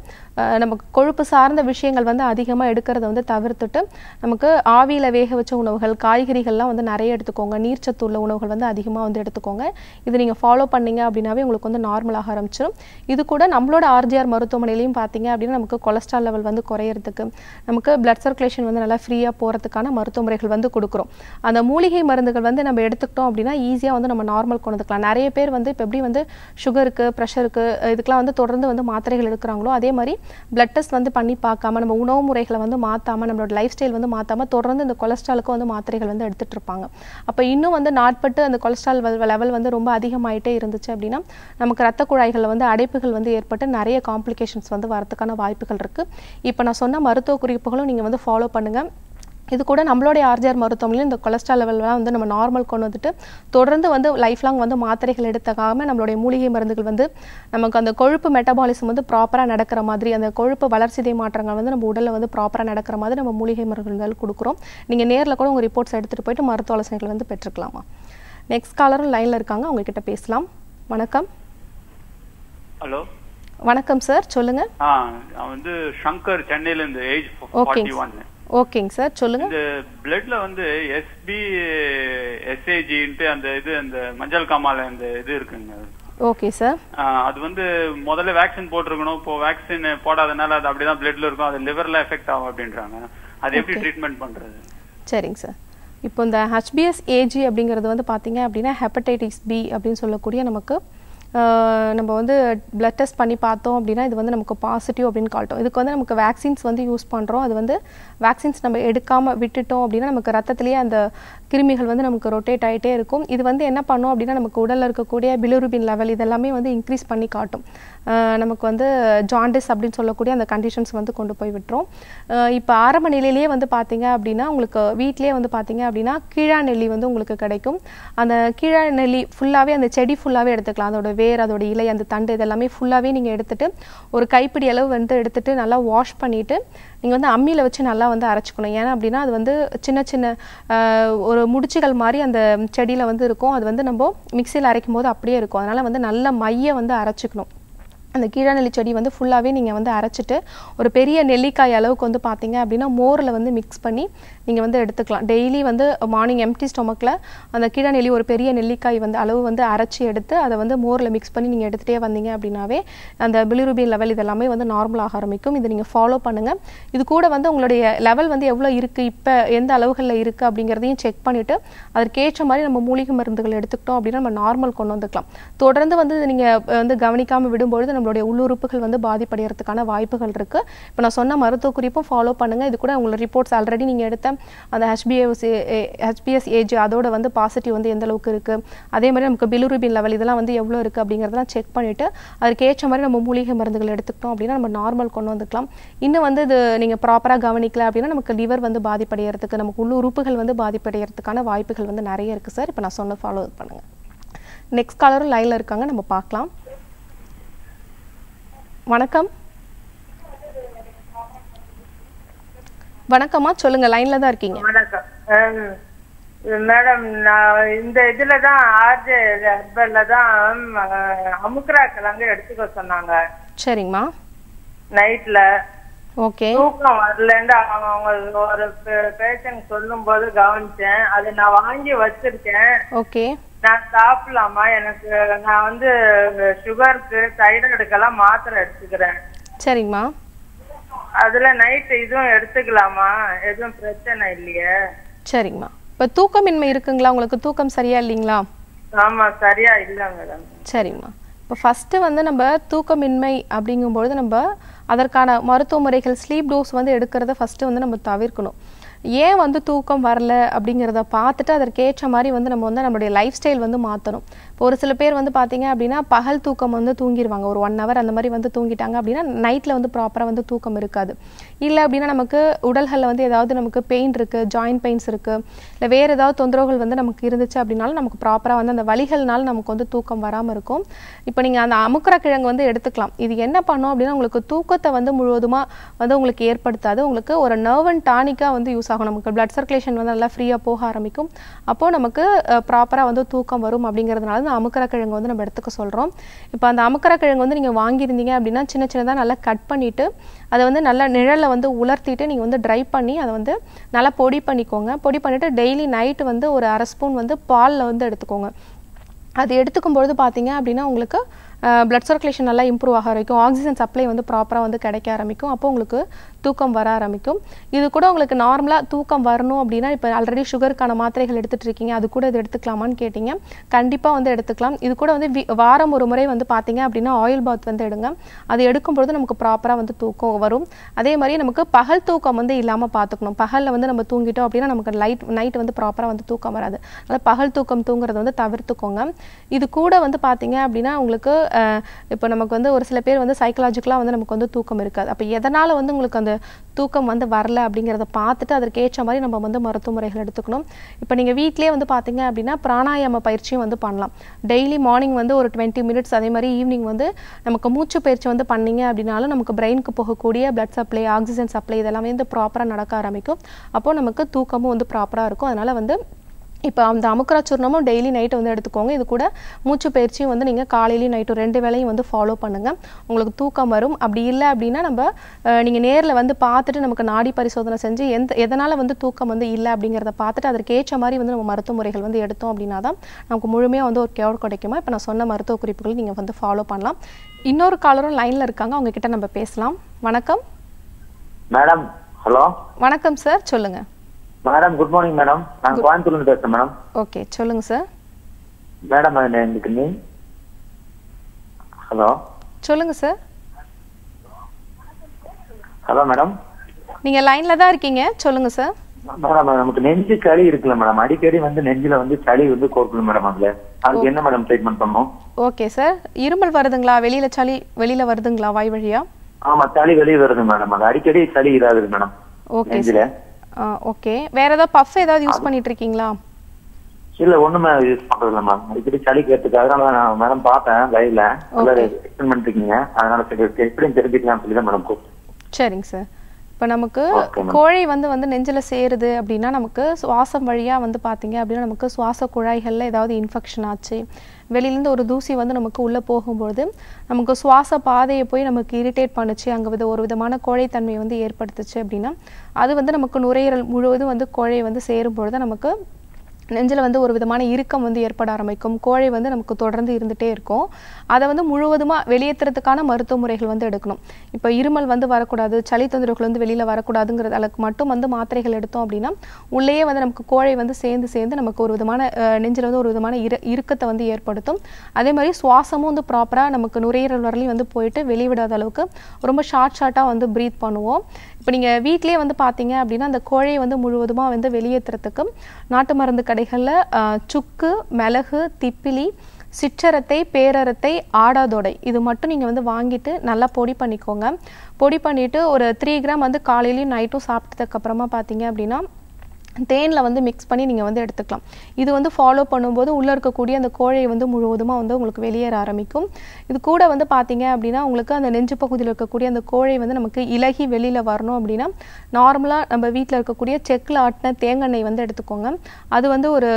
நமக்கு கொழுப்பு சார்ந்த விஷயங்கள் வந்து அதிகமாக எடுக்கிறத வந்து தவிர்த்துட்டு நமக்கு ஆவியில் வேக வச்ச உணவுகள் காய்கறிகள்லாம் வந்து நிறைய எடுத்துக்கோங்க நீர்ச்சத்து உள்ள உணவுகள் வந்து அதிகமாக வந்து எடுத்துக்கோங்க இது நீங்கள் ஃபாலோ பண்ணீங்க அப்படின்னாவே உங்களுக்கு வந்து நார்மலாக ஆரம்பிச்சிடும் இது கூட நம்மளோட ஆர்ஜிஆர் மருத்துவமனையிலையும் பார்த்தீங்க அப்படின்னா நமக்கு கொலஸ்ட்ரால் லெவல் வந்து குறையிறதுக்கு நமக்கு பிளட் சர்க்குலேஷன் வந்து நல்லா ஃப்ரீயாக போகிறதுக்கான மருத்துவ முறைகள் வந்து கொடுக்குறோம் அந்த மூலிகை மருந்துகள் வந்து நம்ம எடுத்துக்கிட்டோம் அப்படின்னா ஈஸியாக வந்து நம்ம நார்மல் கொண்டுக்கலாம் நிறைய பேர் வந்து வந்து இப்போ எப்படி வந்து சுகருக்கு ப்ரெஷருக்கு இதுக்கெலாம் வந்து தொடர்ந்து வந்து மாத்திரைகள் எடுக்கிறாங்களோ அதே மாதிரி பிளட் டெஸ்ட் வந்து பண்ணி பார்க்காம நம்ம உணவு முறைகளை வந்து மாற்றாமல் நம்மளோட லைஃப் ஸ்டைல் வந்து மாற்றாமல் தொடர்ந்து இந்த கொலஸ்ட்ராலுக்கு வந்து மாத்திரைகள் வந்து எடுத்துகிட்டு இருப்பாங்க அப்போ இன்னும் வந்து நாட்பட்டு அந்த கொலஸ்ட்ரால் லெவல் வந்து ரொம்ப அதிகமாயிட்டே இருந்துச்சு அப்படின்னா நமக்கு ரத்த குழாய்களில் வந்து அடைப்புகள் வந்து ஏற்பட்டு நிறைய காம்ப்ளிகேஷன்ஸ் வந்து வரதுக்கான வாய்ப்புகள் இருக்குது இப்போ நான் சொன்ன மருத்துவ குறிப்புகளும் நீங்கள் வந்து ஃபாலோ பண்ணுங்கள் இது கூட நம்மளுடைய ஆர்ஜிஆர் மருத்துவமனையில் இந்த கொலஸ்ட்ரால் லெவல்லாம் வந்து நம்ம நார்மல் கொண்டு வந்துட்டு தொடர்ந்து வந்து லைஃப் லாங் வந்து மாத்திரைகள் எடுத்தக்காமல் நம்மளுடைய மூலிகை மருந்துகள் வந்து நமக்கு அந்த கொழுப்பு மெட்டபாலிசம் வந்து ப்ராப்பராக நடக்கிற மாதிரி அந்த கொழுப்பு வளர்ச்சிதை மாற்றங்கள் வந்து நம்ம உடலில் வந்து ப்ராப்பராக நடக்கிற மாதிரி நம்ம மூலிகை மருந்துகள் கொடுக்குறோம் நீங்கள் நேரில் கூட உங்கள் ரிப்போர்ட்ஸ் எடுத்துகிட்டு போயிட்டு மருத்துவ ஆலோசனைகள் வந்து பெற்றுக்கலாமா நெக்ஸ்ட் காலரும் லைனில் இருக்காங்க அவங்கக்கிட்ட பேசலாம் வணக்கம் ஹலோ வணக்கம் சார் சொல்லுங்க வந்து சங்கர் சென்னையிலேருந்து ஏஜ் ஓகே ஓகேங்க சார் சொல்லுங்க இந்த பிளட்ல வந்து எஸ்பி எஸ்ஏஜின்ட்டு அந்த இது அந்த மஞ்சள் காமால அந்த இது இருக்குங்க ஓகே சார் அது வந்து முதல்ல வேக்சின் போட்டிருக்கணும் இப்போ வேக்சின் போடாதனால அது அப்படிதான் பிளட்ல இருக்கும் அது லிவர்ல எஃபெக்ட் ஆகும் அப்படின்றாங்க அது எப்படி ட்ரீட்மெண்ட் பண்றது சரிங்க சார் இப்போ இந்த ஹெச்பிஎஸ் ஏஜி அப்படிங்கிறது வந்து பார்த்தீங்க அப்படின்னா ஹெப்படைட்டிஸ் பி அப்படின்னு சொல்லக்கூடிய நமக்கு நம்ம வந்து பிளட் டெஸ்ட் பண்ணி பார்த்தோம் அப்படின்னா இது வந்து நமக்கு பாசிட்டிவ் அப்படின்னு காட்டும் இதுக்கு வந்து நமக்கு வேக்சின்ஸ் வந்து யூஸ் பண்ணுறோம் அது வந்து வேக்சின்ஸ் நம்ம எடுக்காமல் விட்டுட்டோம் அப்படின்னா நமக்கு ரத்தத்துலேயே அந்த கிருமிகள் வந்து நமக்கு ரொட்டேட் ஆகிட்டே இருக்கும் இது வந்து என்ன பண்ணோம் அப்படின்னா நமக்கு உடலில் இருக்கக்கூடிய பிலிருபின் லெவல் இதெல்லாமே வந்து இன்க்ரீஸ் பண்ணி காட்டும் நமக்கு வந்து ஜாண்டிஸ் அப்படின்னு சொல்லக்கூடிய அந்த கண்டிஷன்ஸ் வந்து கொண்டு போய் விட்டுரும் இப்போ ஆரம்ப நிலையிலேயே வந்து பார்த்தீங்க அப்படின்னா உங்களுக்கு வீட்டிலே வந்து பார்த்தீங்க அப்படின்னா கீழா நெல்லி வந்து உங்களுக்கு கிடைக்கும் அந்த கீழா நெல்லி ஃபுல்லாகவே அந்த செடி ஃபுல்லாகவே எடுத்துக்கலாம் அதோட வேர் அதோட இலை அந்த தண்டு இதெல்லாமே ஃபுல்லாகவே நீங்கள் எடுத்துகிட்டு ஒரு கைப்பிடி அளவு வந்து எடுத்துகிட்டு நல்லா வாஷ் பண்ணிவிட்டு நீங்கள் வந்து அம்மியில் வச்சு நல்லா வந்து அரைச்சிக்கணும் ஏன்னா அப்படின்னா அது வந்து சின்ன சின்ன ஒரு முடிச்சுகள் மாதிரி அந்த செடியில் வந்து இருக்கும் அது வந்து நம்ம மிக்சியில் அரைக்கும் போது அப்படியே இருக்கும் அதனால் வந்து நல்ல மையை வந்து அரைச்சிக்கணும் அந்த கீழநெல்லி செடி வந்து ஃபுல்லாகவே நீங்கள் வந்து அரைச்சிட்டு ஒரு பெரிய நெல்லிக்காய் அளவுக்கு வந்து பார்த்தீங்க அப்படின்னா மோரில் வந்து மிக்ஸ் பண்ணி நீங்கள் வந்து எடுத்துக்கலாம் டெய்லி வந்து மார்னிங் எம்டி ஸ்டொமக்கில் அந்த கீழநெல்லி ஒரு பெரிய நெல்லிக்காய் வந்து அளவு வந்து அரைச்சி எடுத்து அதை வந்து மோரில் மிக்ஸ் பண்ணி நீங்கள் எடுத்துகிட்டே வந்தீங்க அப்படின்னாவே அந்த பிலிருபின் லெவல் இதெல்லாமே வந்து நார்மலாக ஆரம்பிக்கும் இதை நீங்கள் ஃபாலோ பண்ணுங்கள் இது கூட வந்து உங்களுடைய லெவல் வந்து எவ்வளோ இருக்குது இப்போ எந்த அளவுகளில் இருக்குது அப்படிங்கிறதையும் செக் பண்ணிவிட்டு அதற்கேற்ற மாதிரி நம்ம மூலிகை மருந்துகள் எடுத்துக்கிட்டோம் அப்படின்னா நம்ம நார்மல் கொண்டு வந்துக்கலாம் தொடர்ந்து வந்து நீங்கள் வந்து கவனிக்காமல் விடும்பொழுது நம்ம நம்மளுடைய உள்ளுறுப்புகள் வந்து பாதிப்படைகிறதுக்கான வாய்ப்புகள் இருக்குது இப்போ நான் சொன்ன மருத்துவ குறிப்பும் ஃபாலோ பண்ணுங்க இது கூட உங்களோட ரிப்போர்ட்ஸ் ஆல்ரெடி நீங்கள் எடுத்த அந்த ஹெச்பிஎஸ் ஹெச்பிஎஸ் ஏஜ் அதோட வந்து பாசிட்டிவ் வந்து எந்த அளவுக்கு இருக்குது அதே மாதிரி நமக்கு பிலுருபின் லெவல் இதெல்லாம் வந்து எவ்வளோ இருக்குது அப்படிங்கிறதெல்லாம் செக் பண்ணிவிட்டு அதுக்கு ஏற்ற மாதிரி நம்ம மூலிகை மருந்துகள் எடுத்துக்கிட்டோம் அப்படின்னா நம்ம நார்மல் கொண்டு வந்துக்கலாம் இன்னும் வந்து இது நீங்கள் ப்ராப்பராக கவனிக்கல அப்படின்னா நமக்கு லிவர் வந்து பாதிப்படைகிறதுக்கு நமக்கு உள்ளுறுப்புகள் வந்து பாதிப்படைகிறதுக்கான வாய்ப்புகள் வந்து நிறைய இருக்குது சார் இப்போ நான் சொன்ன ஃபாலோ பண்ணுங்க நெக்ஸ்ட் காலரும் லைனில் இருக்காங்க நம்ம பார்க்கலாம் வணக்கம் வணக்கம்மா சொல்லுங்க லைன்ல தான் இருக்கீங்க வணக்கம் மேடம் நான் இந்த இதுல தான் ஆர்ஜே ஹெர்பல்ல தான் அமுக்ரா கிழங்கு எடுத்துக்க சொன்னாங்க சரிங்கம்மா நைட்ல ஓகே தூக்கம் வரலன்னு அவங்க ஒரு பேஷண்ட் சொல்லும் போது கவனிச்சேன் அது நான் வாங்கி வச்சிருக்கேன் ஓகே நான் சாப்பிடலாமா எனக்கு நான் வந்து சுகருக்கு தைராய்டுக்கெல்லாம் மாத்திரை எடுத்துக்கிறேன் சரிங்கம்மா அதுல நைட் இதுவும் எடுத்துக்கலாமா எதுவும் பிரச்சனை இல்லையே சரிங்கம்மா இப்ப தூக்கமின்மை இருக்குங்களா உங்களுக்கு தூக்கம் சரியா இல்லைங்களா ஆமா சரியா இல்ல மேடம் சரிங்கம்மா இப்போ ஃபஸ்ட்டு வந்து நம்ம தூக்கமின்மை அப்படிங்கும்பொழுது நம்ம அதற்கான மருத்துவ முறைகள் ஸ்லீப் டோஸ் வந்து எடுக்கிறத ஃபஸ்ட்டு வந்து நம்ம தவிர்க்கணும் ஏன் வந்து தூக்கம் வரல அப்படிங்கிறத பார்த்துட்டு அதற்கேற்ற மாதிரி வந்து நம்ம வந்து நம்மளுடைய லைஃப் ஸ்டைல் வந்து மாற்றணும் இப்போ ஒரு சில பேர் வந்து பார்த்தீங்க அப்படின்னா பகல் தூக்கம் வந்து தூங்கிடுவாங்க ஒரு ஒன் ஹவர் அந்த மாதிரி வந்து தூங்கிட்டாங்க அப்படின்னா நைட்டில் வந்து ப்ராப்பராக வந்து தூக்கம் இருக்காது இல்லை அப்படின்னா நமக்கு உடல்களில் வந்து ஏதாவது நமக்கு பெயின் இருக்குது ஜாயின்ட் பெயின்ஸ் இருக்குது இல்லை வேறு ஏதாவது தொந்தரவுகள் வந்து நமக்கு இருந்துச்சு அப்படின்னாலும் நமக்கு ப்ராப்பராக வந்து அந்த வழிகள்னால நமக்கு வந்து தூக்கம் வராமல் இருக்கும் இப்போ நீங்கள் அந்த அமுக்கிற கிழங்கு வந்து எடுத்துக்கலாம் இது என்ன பண்ணும் அப்படின்னா உங்களுக்கு தூக்கத்தை வந்து முழுவதுமாக வந்து உங்களுக்கு ஏற்படுத்தாது உங்களுக்கு ஒரு நர்வ் அண்ட் டானிக்காக வந்து யூஸ் ஆகும் நமக்கு பிளட் சர்க்குலேஷன் வந்து நல்லா ஃப்ரீயாக போக ஆரம்பிக்கும் அப்போது நமக்கு ப்ராப்பராக வந்து தூக்கம் வரும் அப்படிங்கிறதுனால வந்து அமுக்கரக்கிழங்கு வந்து நம்ம எடுத்துக்க சொல்கிறோம் இப்போ அந்த அமுக்கரக்கிழங்கு வந்து நீங்கள் வாங்கியிருந்தீங்க அப்படின்னா சின்ன சின்னதாக நல்லா கட் பண்ணிவிட்டு அதை வந்து நல்லா நிழலில் வந்து உலர்த்திட்டு நீங்கள் வந்து ட்ரை பண்ணி அதை வந்து நல்லா பொடி பண்ணிக்கோங்க பொடி பண்ணிவிட்டு டெய்லி நைட்டு வந்து ஒரு அரை ஸ்பூன் வந்து பாலில் வந்து எடுத்துக்கோங்க அது எடுத்துக்கும் பொழுது பார்த்தீங்க அப்படின்னா உங்களுக்கு பிளட் சர்க்குலேஷன் நல்லா இம்ப்ரூவ் ஆக ஆரம்பிக்கும் ஆக்சிஜன் சப்ளை வந்து ப்ராப்பராக வந்து கிடைக்க ஆரம்பிக்கும் அப்போ உங்களுக்கு தூக்கம் வர ஆரம்பிக்கும் இது கூட உங்களுக்கு நார்மலாக தூக்கம் வரணும் அப்படின்னா இப்போ ஆல்ரெடி சுகருக்கான மாத்திரைகள் எடுத்துகிட்டு இருக்கீங்க அது கூட இது எடுத்துக்கலாமான்னு கேட்டிங்க கண்டிப்பாக வந்து எடுத்துக்கலாம் இது கூட வந்து வாரம் ஒரு முறை வந்து பார்த்தீங்க அப்படின்னா ஆயில் பாத் வந்து எடுங்க அது எடுக்கும்பொழுது நமக்கு ப்ராப்பராக வந்து தூக்கம் வரும் அதே மாதிரி நமக்கு பகல் தூக்கம் வந்து இல்லாமல் பார்த்துக்கணும் பகலில் வந்து நம்ம தூங்கிட்டோம் அப்படின்னா நமக்கு லைட் நைட் வந்து ப்ராப்பராக வந்து தூக்கம் வராது அதனால் பகல் தூக்கம் தூங்குறது வந்து தவிர்த்துக்கோங்க இது கூட வந்து பார்த்தீங்க அப்படின்னா உங்களுக்கு இப்போ நமக்கு வந்து ஒரு சில பேர் வந்து சைக்கலாஜிக்கலாக வந்து நமக்கு வந்து தூக்கம் இருக்காது அப்போ எதனால் வந்து உங்களுக்கு அந்த தூக்கம் வந்து வரல அப்படிங்கிறத பார்த்துட்டு அதற்கேற்ற மாதிரி நம்ம வந்து மருத்துவ முறைகள் எடுத்துக்கணும் இப்போ நீங்கள் வீட்டிலே வந்து பார்த்தீங்க அப்படின்னா பிராணாயாம பயிற்சியும் வந்து பண்ணலாம் டெய்லி மார்னிங் வந்து ஒரு டுவெண்ட்டி மினிட்ஸ் அதே மாதிரி ஈவினிங் வந்து நமக்கு மூச்சு பயிற்சி வந்து பண்ணிங்க அப்படின்னாலும் நமக்கு பிரெயினுக்கு போகக்கூடிய பிளட் சப்ளை ஆக்சிஜன் சப்ளை இதெல்லாமே வந்து ப்ராப்பராக நடக்க ஆரம்பிக்கும் அப்போது நமக்கு தூக்கமும் வந்து ப்ராப்பராக இருக்கும் அதனால் வந்து இப்போ அந்த அமுக்கரா சூர்ணமும் டெய்லி நைட்டு வந்து எடுத்துக்கோங்க இது கூட மூச்சு பயிற்சியும் வந்து நீங்கள் காலையிலையும் நைட்டும் ரெண்டு வேலையும் வந்து ஃபாலோ பண்ணுங்கள் உங்களுக்கு தூக்கம் வரும் அப்படி இல்லை அப்படின்னா நம்ம நீங்கள் நேரில் வந்து பார்த்துட்டு நமக்கு நாடி பரிசோதனை செஞ்சு எந்த எதனால் வந்து தூக்கம் வந்து இல்லை அப்படிங்கிறத பார்த்துட்டு அதற்கேற்ற மாதிரி வந்து நம்ம மருத்துவ முறைகள் வந்து எடுத்தோம் அப்படின்னா தான் நமக்கு முழுமையாக வந்து ஒரு கேவல் கிடைக்குமா இப்போ நான் சொன்ன மருத்துவ குறிப்புகள் நீங்கள் வந்து ஃபாலோ பண்ணலாம் இன்னொரு காலரும் லைனில் இருக்காங்க அவங்க கிட்ட நம்ம பேசலாம் வணக்கம் மேடம் ஹலோ வணக்கம் சார் சொல்லுங்கள் மேடம் குட் மார்னிங் மேடம் நான் கோயம்புத்தூர்ல பேசுறேன் மேடம் ஓகே சொல்லுங்க சார் மேடம் எனக்கு நீ ஹலோ சொல்லுங்க சார் ஹலோ மேடம் நீங்க லைன்ல தான் இருக்கீங்க சொல்லுங்க சார் மேடம் நமக்கு நெஞ்சு சளி இருக்குல்ல மேடம் அடிக்கடி வந்து நெஞ்சில வந்து சளி வந்து கோர்க்கணும் மேடம் அதுல அதுக்கு என்ன மேடம் ட்ரீட்மெண்ட் பண்ணும் ஓகே சார் இருமல் வருதுங்களா வெளியில சளி வெளியில வருதுங்களா வாய் வழியா ஆமா சளி வெளியே வருது மேடம் அது அடிக்கடி சளி இதாகுது மேடம் ஓகே நெஞ்சில ஓகே வேற ஏதாவது பஃப் ஏதாவது யூஸ் பண்ணிட்டு இருக்கீங்களா இல்ல ஒண்ணுமே யூஸ் பண்றது இல்ல மேம் இப்படி சளி கேட்டுக்கு அதனால நான் மேடம் பார்த்தேன் லைவ்ல எக்ஸ்பிளைன் இருக்கீங்க அதனால சரி எப்படி தெரிஞ்சுக்கலாம் சொல்லி தான் மேடம் சரிங்க சார் இப்போ நமக்கு கோழி வந்து வந்து நெஞ்சில் சேருது அப்படின்னா நமக்கு சுவாசம் வழியாக வந்து பார்த்தீங்க அப்படின்னா நமக்கு சுவாச குழாய்களில் ஏதாவது இன்ஃபெக்ஷன் ஆச்சு வெளியிலேருந்து ஒரு தூசி வந்து நமக்கு உள்ளே போகும்பொழுது நமக்கு சுவாச பாதையை போய் நமக்கு இரிட்டேட் பண்ணுச்சு அங்கே வித ஒரு விதமான குழைத்தன்மையை வந்து ஏற்படுத்துச்சு அப்படின்னா அது வந்து நமக்கு நுரையீரல் முழுவதும் வந்து கோழை வந்து சேரும் பொழுது நமக்கு நெஞ்சில் வந்து ஒரு விதமான இறுக்கம் வந்து ஏற்பட ஆரம்பிக்கும் கோழை வந்து நமக்கு தொடர்ந்து இருந்துகிட்டே இருக்கும் அதை வந்து முழுவதுமாக வெளியேற்றுறதுக்கான மருத்துவ முறைகள் வந்து எடுக்கணும் இப்போ இருமல் வந்து வரக்கூடாது சளி தொந்தரவுகள் வந்து வெளியில் வரக்கூடாதுங்கிறது அளவுக்கு மட்டும் வந்து மாத்திரைகள் எடுத்தோம் அப்படின்னா உள்ளேயே வந்து நமக்கு கோழை வந்து சேர்ந்து சேர்ந்து நமக்கு ஒரு விதமான நெஞ்சில் வந்து ஒரு விதமான இரு இறுக்கத்தை வந்து ஏற்படுத்தும் அதே மாதிரி சுவாசமும் வந்து ப்ராப்பராக நமக்கு நுரையீரல் வரலையும் வந்து போயிட்டு வெளிவிடாத அளவுக்கு ரொம்ப ஷார்ட் ஷார்ட்டாக வந்து ப்ரீத் பண்ணுவோம் இப்போ நீங்கள் வீட்லேயே வந்து பார்த்தீங்க அப்படின்னா அந்த கோழையை வந்து முழுவதுமாக வந்து வெளியேற்றுறதுக்கும் நாட்டு மருந்து கடைகளில் சுக்கு மிளகு திப்பிலி சிற்றரத்தை பேரரத்தை ஆடாதோடை இது மட்டும் நீங்கள் வந்து வாங்கிட்டு நல்லா பொடி பண்ணிக்கோங்க பொடி பண்ணிவிட்டு ஒரு த்ரீ கிராம் வந்து காலையிலையும் நைட்டும் சாப்பிட்டதுக்கப்புறமா பார்த்தீங்க அப்படின்னா தேனில் வந்து மிக்ஸ் பண்ணி நீங்கள் வந்து எடுத்துக்கலாம் இது வந்து ஃபாலோ பண்ணும்போது உள்ளே இருக்கக்கூடிய அந்த கோழையை வந்து முழுவதுமாக வந்து உங்களுக்கு வெளியேற ஆரம்பிக்கும் இது கூட வந்து பார்த்தீங்க அப்படின்னா உங்களுக்கு அந்த நெஞ்சு பகுதியில் இருக்கக்கூடிய அந்த கோழை வந்து நமக்கு இலகி வெளியில் வரணும் அப்படின்னா நார்மலாக நம்ம வீட்டில் இருக்கக்கூடிய செக்கில் ஆட்டின தேங்காய் வந்து எடுத்துக்கோங்க அது வந்து ஒரு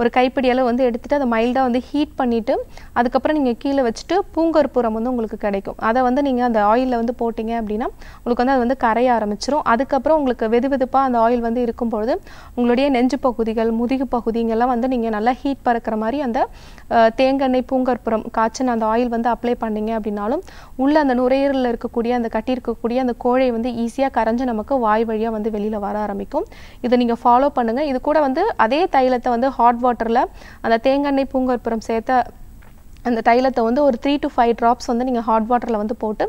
ஒரு கைப்பிடியால் வந்து எடுத்துகிட்டு அதை மைல்டாக வந்து ஹீட் பண்ணிவிட்டு அதுக்கப்புறம் நீங்கள் கீழே வச்சுட்டு பூங்கற்பூரம் வந்து உங்களுக்கு கிடைக்கும் அதை வந்து நீங்கள் அந்த ஆயிலில் வந்து போட்டிங்க அப்படின்னா உங்களுக்கு வந்து அது வந்து கரைய ஆரம்பிச்சிரும் அதுக்கப்புறம் உங்களுக்கு வெது வெதுப்பாக அந்த ஆயில் வந்து இருக்கும்பொழுது உங்களுடைய நெஞ்சு பகுதிகள் முதுகு பகுதிங்கெல்லாம் வந்து நீங்கள் நல்லா ஹீட் பறக்கிற மாதிரி அந்த தேங்கெண்ணெய் பூங்கற்புறம் காய்ச்சின அந்த ஆயில் வந்து அப்ளை பண்ணீங்க அப்படின்னாலும் உள்ளே அந்த நுரையீரலில் இருக்கக்கூடிய அந்த கட்டி இருக்கக்கூடிய அந்த கோழை வந்து ஈஸியாக கரைஞ்சு நமக்கு வாய் வழியாக வந்து வெளியில் வர ஆரம்பிக்கும் இதை நீங்கள் ஃபாலோ பண்ணுங்கள் இது கூட வந்து அதே தைலத்தை வந்து ஹாட் வாட்டரில் அந்த தேங்காய் பூங்கற்புறம் சேர்த்த அந்த தைலத்தை வந்து ஒரு த்ரீ டு ஃபைவ் ட்ராப்ஸ் வந்து நீங்கள் ஹாட் வாட்டரில் வந்து போட்டு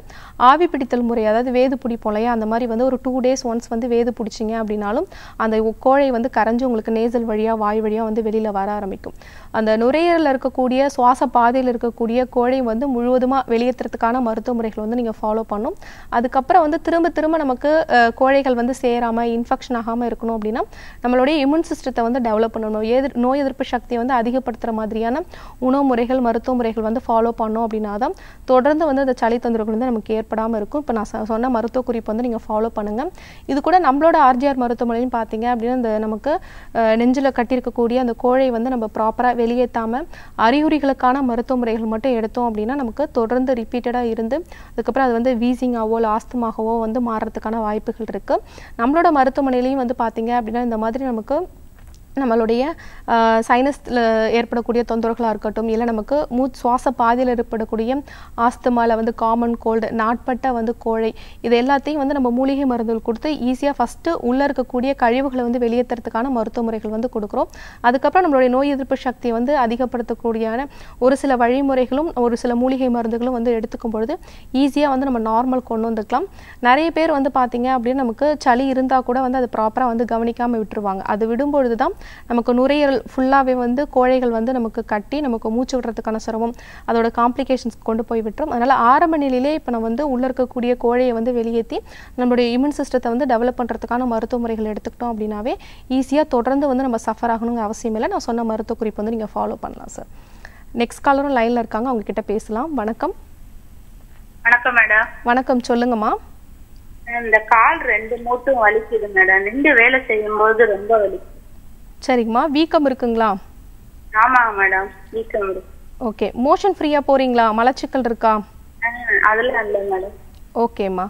ஆவி பிடித்தல் முறை அதாவது வேது பிடிப்போம் இல்லையா அந்த மாதிரி வந்து ஒரு டூ டேஸ் ஒன்ஸ் வந்து வேது பிடிச்சிங்க அப்படின்னாலும் அந்த கோழை வந்து கரைஞ்சி உங்களுக்கு நேசல் வழியாக வாய் வழியாக வந்து வெளியில் வர ஆரம்பிக்கும் அந்த நுரையீரலில் இருக்கக்கூடிய சுவாச பாதையில் இருக்கக்கூடிய கோழை வந்து முழுவதுமாக வெளியேற்றுறதுக்கான மருத்துவ முறைகள் வந்து நீங்கள் ஃபாலோ பண்ணும் அதுக்கப்புறம் வந்து திரும்ப திரும்ப நமக்கு கோழைகள் வந்து சேராமல் இன்ஃபெக்ஷன் ஆகாமல் இருக்கணும் அப்படின்னா நம்மளுடைய இம்யூன் சிஸ்டத்தை வந்து டெவலப் பண்ணணும் எதிர் நோய் எதிர்ப்பு சக்தியை வந்து அதிகப்படுத்துகிற மாதிரியான உணவு முறைகள் மருத்துவ முறைகள் வந்து ஃபாலோ பண்ணோம் அப்படின்னா தான் தொடர்ந்து வந்து அந்த சளி தொந்தரவுகள் வந்து நமக்கு ஏற்படாமல் இருக்கும் இப்போ நான் சொன்ன மருத்துவ குறிப்பு வந்து நீங்கள் ஃபாலோ பண்ணுங்கள் இது கூட நம்மளோட ஆர்ஜிஆர் மருத்துவமனையும் பார்த்தீங்க அப்படின்னா இந்த நமக்கு நெஞ்சில் கட்டியிருக்கக்கூடிய அந்த கோழை வந்து நம்ம ப்ராப்பராக வெளியேற்றாமல் அறிகுறிகளுக்கான மருத்துவ முறைகள் மட்டும் எடுத்தோம் அப்படின்னா நமக்கு தொடர்ந்து ரிப்பீட்டடாக இருந்து அதுக்கப்புறம் அது வந்து வீசிங்காகவோ இல்லை வந்து மாறுறதுக்கான வாய்ப்புகள் இருக்குது நம்மளோட மருத்துவமனையிலையும் வந்து பார்த்தீங்க அப்படின்னா இந்த மாதிரி நமக்கு நம்மளுடைய சைனஸில் ஏற்படக்கூடிய தொந்தரவுகளாக இருக்கட்டும் இல்லை நமக்கு மூ சுவாச பாதையில் ஏற்படக்கூடிய ஆஸ்துமாவில் வந்து காமன் கோல்டு நாட்பட்ட வந்து கோழை இது எல்லாத்தையும் வந்து நம்ம மூலிகை மருந்துகள் கொடுத்து ஈஸியாக ஃபஸ்ட்டு உள்ளே இருக்கக்கூடிய கழிவுகளை வந்து வெளியேற்றுறதுக்கான மருத்துவ முறைகள் வந்து கொடுக்குறோம் அதுக்கப்புறம் நம்மளுடைய நோய் எதிர்ப்பு சக்தியை வந்து அதிகப்படுத்தக்கூடிய ஒரு சில வழிமுறைகளும் ஒரு சில மூலிகை மருந்துகளும் வந்து எடுத்துக்கும் பொழுது ஈஸியாக வந்து நம்ம நார்மல் கொண்டு வந்துக்கலாம் நிறைய பேர் வந்து பார்த்தீங்க அப்படின்னா நமக்கு சளி இருந்தால் கூட வந்து அது ப்ராப்பராக வந்து கவனிக்காமல் விட்டுருவாங்க அது விடும்பொழுது தான் நமக்கு நுரையீரல் ஃபுல்லாகவே வந்து கோழைகள் வந்து நமக்கு கட்டி நமக்கு மூச்சு விடுறதுக்கான சிரமம் அதோட காம்ப்ளிகேஷன்ஸ் கொண்டு போய் விட்டுரும் அதனால் ஆரம்ப நிலையிலே இப்போ நம்ம வந்து உள்ளே இருக்கக்கூடிய கோழையை வந்து வெளியேற்றி நம்மளுடைய இம்யூன் சிஸ்டத்தை வந்து டெவலப் பண்ணுறதுக்கான மருத்துவ முறைகள் எடுத்துக்கிட்டோம் அப்படின்னாவே ஈஸியாக தொடர்ந்து வந்து நம்ம சஃபர் ஆகணுங்கிற அவசியம் இல்லை நான் சொன்ன மருத்துவ குறிப்பு வந்து நீங்கள் ஃபாலோ பண்ணலாம் சார் நெக்ஸ்ட் காலரும் லைனில் இருக்காங்க அவங்க கிட்ட பேசலாம் வணக்கம் வணக்கம் மேடம் வணக்கம் சொல்லுங்கம்மா இந்த கால் ரெண்டு மூட்டும் வலிக்குது மேடம் ரெண்டு வேலை செய்யும் போது ரொம்ப வலிக்குது சரிங்கம்மா வீக்கம் இருக்குங்களா ஆமா மேடம் வீக்கம் ஓகே மோஷன் ஃப்ரீயா போறீங்களா மலச்சிக்கல் இருக்கா அதெல்லாம் இல்லை மேடம் ஓகேம்மா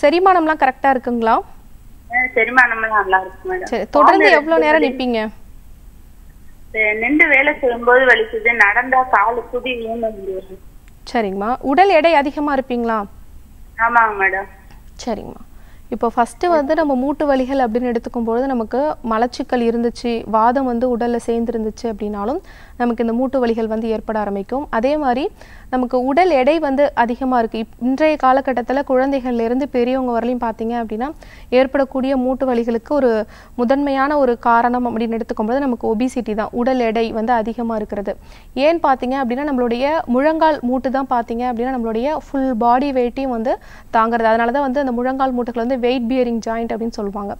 செரிமானம்லாம் கரெக்டா இருக்குங்களா செரிமானம்லாம் நல்லா இருக்கு மேடம் சரி தொடர்ந்து எவ்வளவு நேரம் நிப்பீங்க நின்று வேலை செய்யும்போது வலிக்குது நடந்தா காலு குதி சரிங்கம்மா உடல் எடை அதிகமா இருப்பீங்களா ஆமாங்க மேடம் சரிங்கம்மா இப்போ ஃபஸ்ட்டு வந்து நம்ம மூட்டு வலிகள் அப்படின்னு எடுத்துக்கும் நமக்கு மலச்சிக்கல் இருந்துச்சு வாதம் வந்து உடலில் சேர்ந்துருந்துச்சு அப்படின்னாலும் நமக்கு இந்த மூட்டு வலிகள் வந்து ஏற்பட ஆரம்பிக்கும் அதே மாதிரி நமக்கு உடல் எடை வந்து அதிகமாக இருக்குது இன்றைய காலகட்டத்தில் குழந்தைகள்லேருந்து பெரியவங்க வரலையும் பார்த்தீங்க அப்படின்னா ஏற்படக்கூடிய மூட்டு வலிகளுக்கு ஒரு முதன்மையான ஒரு காரணம் அப்படின்னு எடுத்துக்கும்போது நமக்கு ஒபிசிட்டி தான் உடல் எடை வந்து அதிகமாக இருக்கிறது ஏன் பார்த்தீங்க அப்படின்னா நம்மளுடைய முழங்கால் மூட்டு தான் பார்த்தீங்க அப்படின்னா நம்மளுடைய ஃபுல் பாடி வெயிட்டையும் வந்து தாங்கிறது அதனால தான் வந்து அந்த முழங்கால் மூட்டுகள் வந்து வெயிட் பியரிங் ஜாயிண்ட் அப்படின்னு சொல்லுவாங்க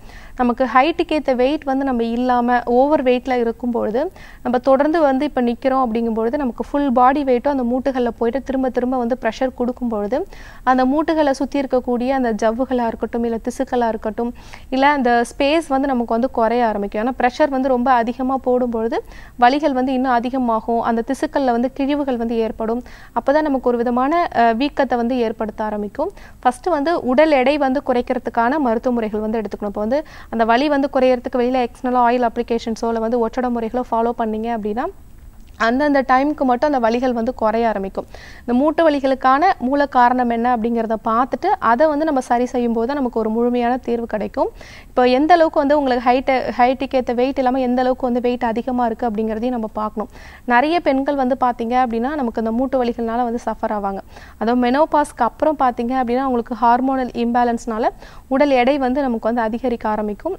நமக்கு ஹைட்டுக்கு ஏற்ற வெயிட் வந்து நம்ம இல்லாமல் ஓவர் வெயிட்டில் இருக்கும்பொழுது நம்ம தொடர்ந்து வந்து இப்போ நிற்கிறோம் அப்படிங்கும்பொழுது நமக்கு ஃபுல் பாடி வெயிட்டும் அந்த மூட்டுகளில் போயிட்டு திரும்ப திரும்ப வந்து ப்ரெஷர் கொடுக்கும்பொழுது அந்த மூட்டுகளை சுற்றி இருக்கக்கூடிய அந்த ஜவ்வுகளாக இருக்கட்டும் இல்லை திசுக்களாக இருக்கட்டும் இல்லை அந்த ஸ்பேஸ் வந்து நமக்கு வந்து குறைய ஆரம்பிக்கும் ஏன்னா ப்ரெஷர் வந்து ரொம்ப அதிகமாக போடும்பொழுது வலிகள் வந்து இன்னும் அதிகமாகும் அந்த திசுக்களில் வந்து கிழிவுகள் வந்து ஏற்படும் அப்போ தான் நமக்கு ஒரு விதமான வீக்கத்தை வந்து ஏற்படுத்த ஆரம்பிக்கும் ஃபஸ்ட்டு வந்து உடல் எடை வந்து குறைக்கிறதுக்கான மருத்துவ முறைகள் வந்து எடுத்துக்கணும் இப்போ வந்து அந்த வலி வந்து குறையிறதுக்கு வெளியில் எக்ஸ்டர்னல் ஆயில் அப்ளிகேஷன்ஸோ இல்லை வந்து ஒற்றட முறைகளோ ஃபாலோ பண்ணீங்க அப்படின்னா அந்தந்த டைமுக்கு மட்டும் அந்த வலிகள் வந்து குறைய ஆரம்பிக்கும் இந்த மூட்டு வலிகளுக்கான மூல காரணம் என்ன அப்படிங்கிறத பார்த்துட்டு அதை வந்து நம்ம சரி செய்யும் போது நமக்கு ஒரு முழுமையான தீர்வு கிடைக்கும் இப்போ எந்த அளவுக்கு வந்து உங்களுக்கு ஹைட்டு ஹைட்டுக்கு ஏற்ற வெயிட் இல்லாமல் எந்த அளவுக்கு வந்து வெயிட் அதிகமாக இருக்குது அப்படிங்கிறதையும் நம்ம பார்க்கணும் நிறைய பெண்கள் வந்து பார்த்தீங்க அப்படின்னா நமக்கு அந்த மூட்டு வலிகள்னால வந்து சஃபர் ஆவாங்க அதுவும் மெனோபாஸ்க்கு அப்புறம் பார்த்தீங்க அப்படின்னா அவங்களுக்கு ஹார்மோனல் இம்பேலன்ஸ்னால உடல் எடை வந்து நமக்கு வந்து அதிகரிக்க ஆரம்பிக்கும்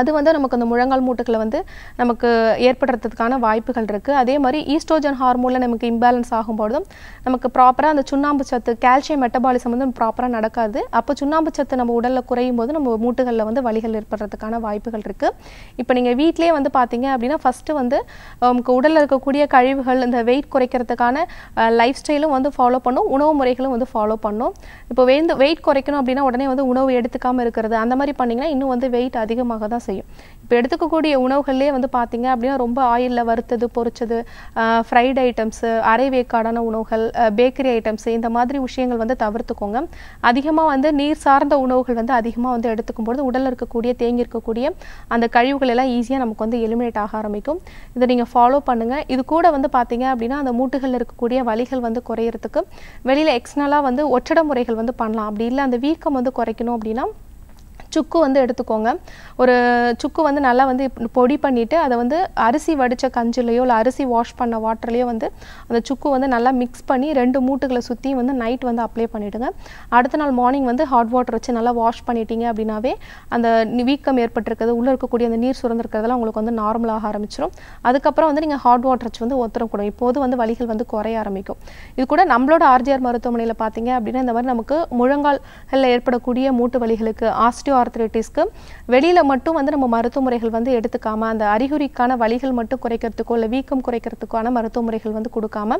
அது வந்து நமக்கு அந்த முழங்கால் மூட்டுகளை வந்து நமக்கு ஏற்படுறதுக்கான வாய்ப்புகள் இருக்குது அதே மாதிரி ஈஸ்ட்ரோஜன் ஹார்மோனில் நமக்கு இம்பேலன்ஸ் ஆகும்போதும் நமக்கு ப்ராப்பராக அந்த சுண்ணாம்பு சத்து கால்சியம் மெட்டபாலிசம் வந்து ப்ராப்பராக நடக்காது அப்போ சுண்ணாம்பு சத்து நம்ம உடலில் குறையும் போது நம்ம மூட்டுகளில் வந்து வழிகள் ஏற்படுறதுக்கான வாய்ப்புகள் இருக்குது இப்போ நீங்கள் வீட்டிலே வந்து பார்த்தீங்க அப்படின்னா ஃபஸ்ட்டு வந்து நமக்கு உடலில் இருக்கக்கூடிய கழிவுகள் இந்த வெயிட் குறைக்கிறதுக்கான லைஃப் ஸ்டைலும் வந்து ஃபாலோ பண்ணும் உணவு முறைகளும் வந்து ஃபாலோ பண்ணும் இப்போ வெயிட் வெயிட் குறைக்கணும் அப்படின்னா உடனே வந்து உணவு எடுத்துக்காமல் இருக்கிறது அந்த மாதிரி பண்ணிங்கன்னா இன்னும் வந்து வெயிட் அதிகமாக தான் தான் செய்யும் இப்போ எடுத்துக்கக்கூடிய உணவுகள்லேயே வந்து பார்த்தீங்க அப்படின்னா ரொம்ப ஆயிலில் வறுத்தது பொறிச்சது ஃப்ரைட் ஐட்டம்ஸு அரை வேக்காடான உணவுகள் பேக்கரி ஐட்டம்ஸு இந்த மாதிரி விஷயங்கள் வந்து தவிர்த்துக்கோங்க அதிகமாக வந்து நீர் சார்ந்த உணவுகள் வந்து அதிகமாக வந்து எடுத்துக்கும்போது உடலில் இருக்கக்கூடிய தேங்கி இருக்கக்கூடிய அந்த கழிவுகள் எல்லாம் ஈஸியாக நமக்கு வந்து எலிமினேட் ஆக ஆரம்பிக்கும் இதை நீங்கள் ஃபாலோ பண்ணுங்கள் இது கூட வந்து பார்த்தீங்க அப்படின்னா அந்த மூட்டுகளில் இருக்கக்கூடிய வலிகள் வந்து குறையிறதுக்கு வெளியில் எக்ஸ்டர்னலாக வந்து ஒற்றட முறைகள் வந்து பண்ணலாம் அப்படி இல்லை அந்த வீக்கம் வந்து குறைக்கணும் அப்படின்னா சுக்கு வந்து எடுத்துக்கோங்க ஒரு சுக்கு வந்து நல்லா வந்து பொடி பண்ணிவிட்டு அதை வந்து அரிசி வடித்த கஞ்சிலையோ இல்லை அரிசி வாஷ் பண்ண வாட்டர்லேயோ வந்து அந்த சுக்கு வந்து நல்லா மிக்ஸ் பண்ணி ரெண்டு மூட்டுகளை சுற்றி வந்து நைட் வந்து அப்ளை பண்ணிவிடுங்க அடுத்த நாள் மார்னிங் வந்து ஹாட் வாட்டர் வச்சு நல்லா வாஷ் பண்ணிட்டீங்க அப்படின்னாவே அந்த வீக்கம் ஏற்பட்டிருக்கிறது உள்ளே இருக்கக்கூடிய அந்த நீர் சுரந்திருக்கிறதெல்லாம் உங்களுக்கு வந்து நார்மலாக ஆரம்பிச்சிடும் அதுக்கப்புறம் வந்து நீங்கள் ஹாட் வாட்டர் வச்சு வந்து ஒத்துறக்கூடும் இப்போது வந்து வலிகள் வந்து குறைய ஆரம்பிக்கும் இது கூட நம்மளோட ஆர்ஜிஆர் மருத்துவமனையில் பார்த்தீங்க அப்படின்னா இந்த மாதிரி நமக்கு முழங்கால்களில் ஏற்படக்கூடிய மூட்டு வலிகளுக்கு ஆஸ்டியோ ஆர்த்ரைட்டிஸ்க்கு வெளியில் மட்டும் வந்து நம்ம மருத்துவ முறைகள் வந்து எடுத்துக்காம அந்த அறிகுறிக்கான வழிகள் மட்டும் குறைக்கிறதுக்கோ இல்லை வீக்கம் குறைக்கிறதுக்கான மருத்துவ முறைகள் வந்து கொடுக்காம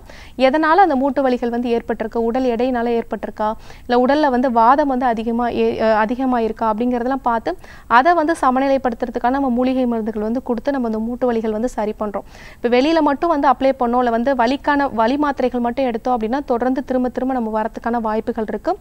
எதனால் அந்த மூட்டு வலிகள் வந்து ஏற்பட்டிருக்கு உடல் எடையினால் ஏற்பட்டிருக்கா இல்லை உடலில் வந்து வாதம் வந்து அதிகமாக அதிகமாக இருக்கா அப்படிங்கிறதெல்லாம் பார்த்து அதை வந்து சமநிலைப்படுத்துறதுக்கான நம்ம மூலிகை மருந்துகள் வந்து கொடுத்து நம்ம அந்த மூட்டு வலிகள் வந்து சரி பண்ணுறோம் இப்போ வெளியில் மட்டும் வந்து அப்ளை பண்ணோம் இல்லை வந்து வலிக்கான வழி மாத்திரைகள் மட்டும் எடுத்தோம் அப்படின்னா தொடர்ந்து திரும்ப திரும்ப நம்ம வரத்துக்கான வாய்ப்புகள் இருக்குது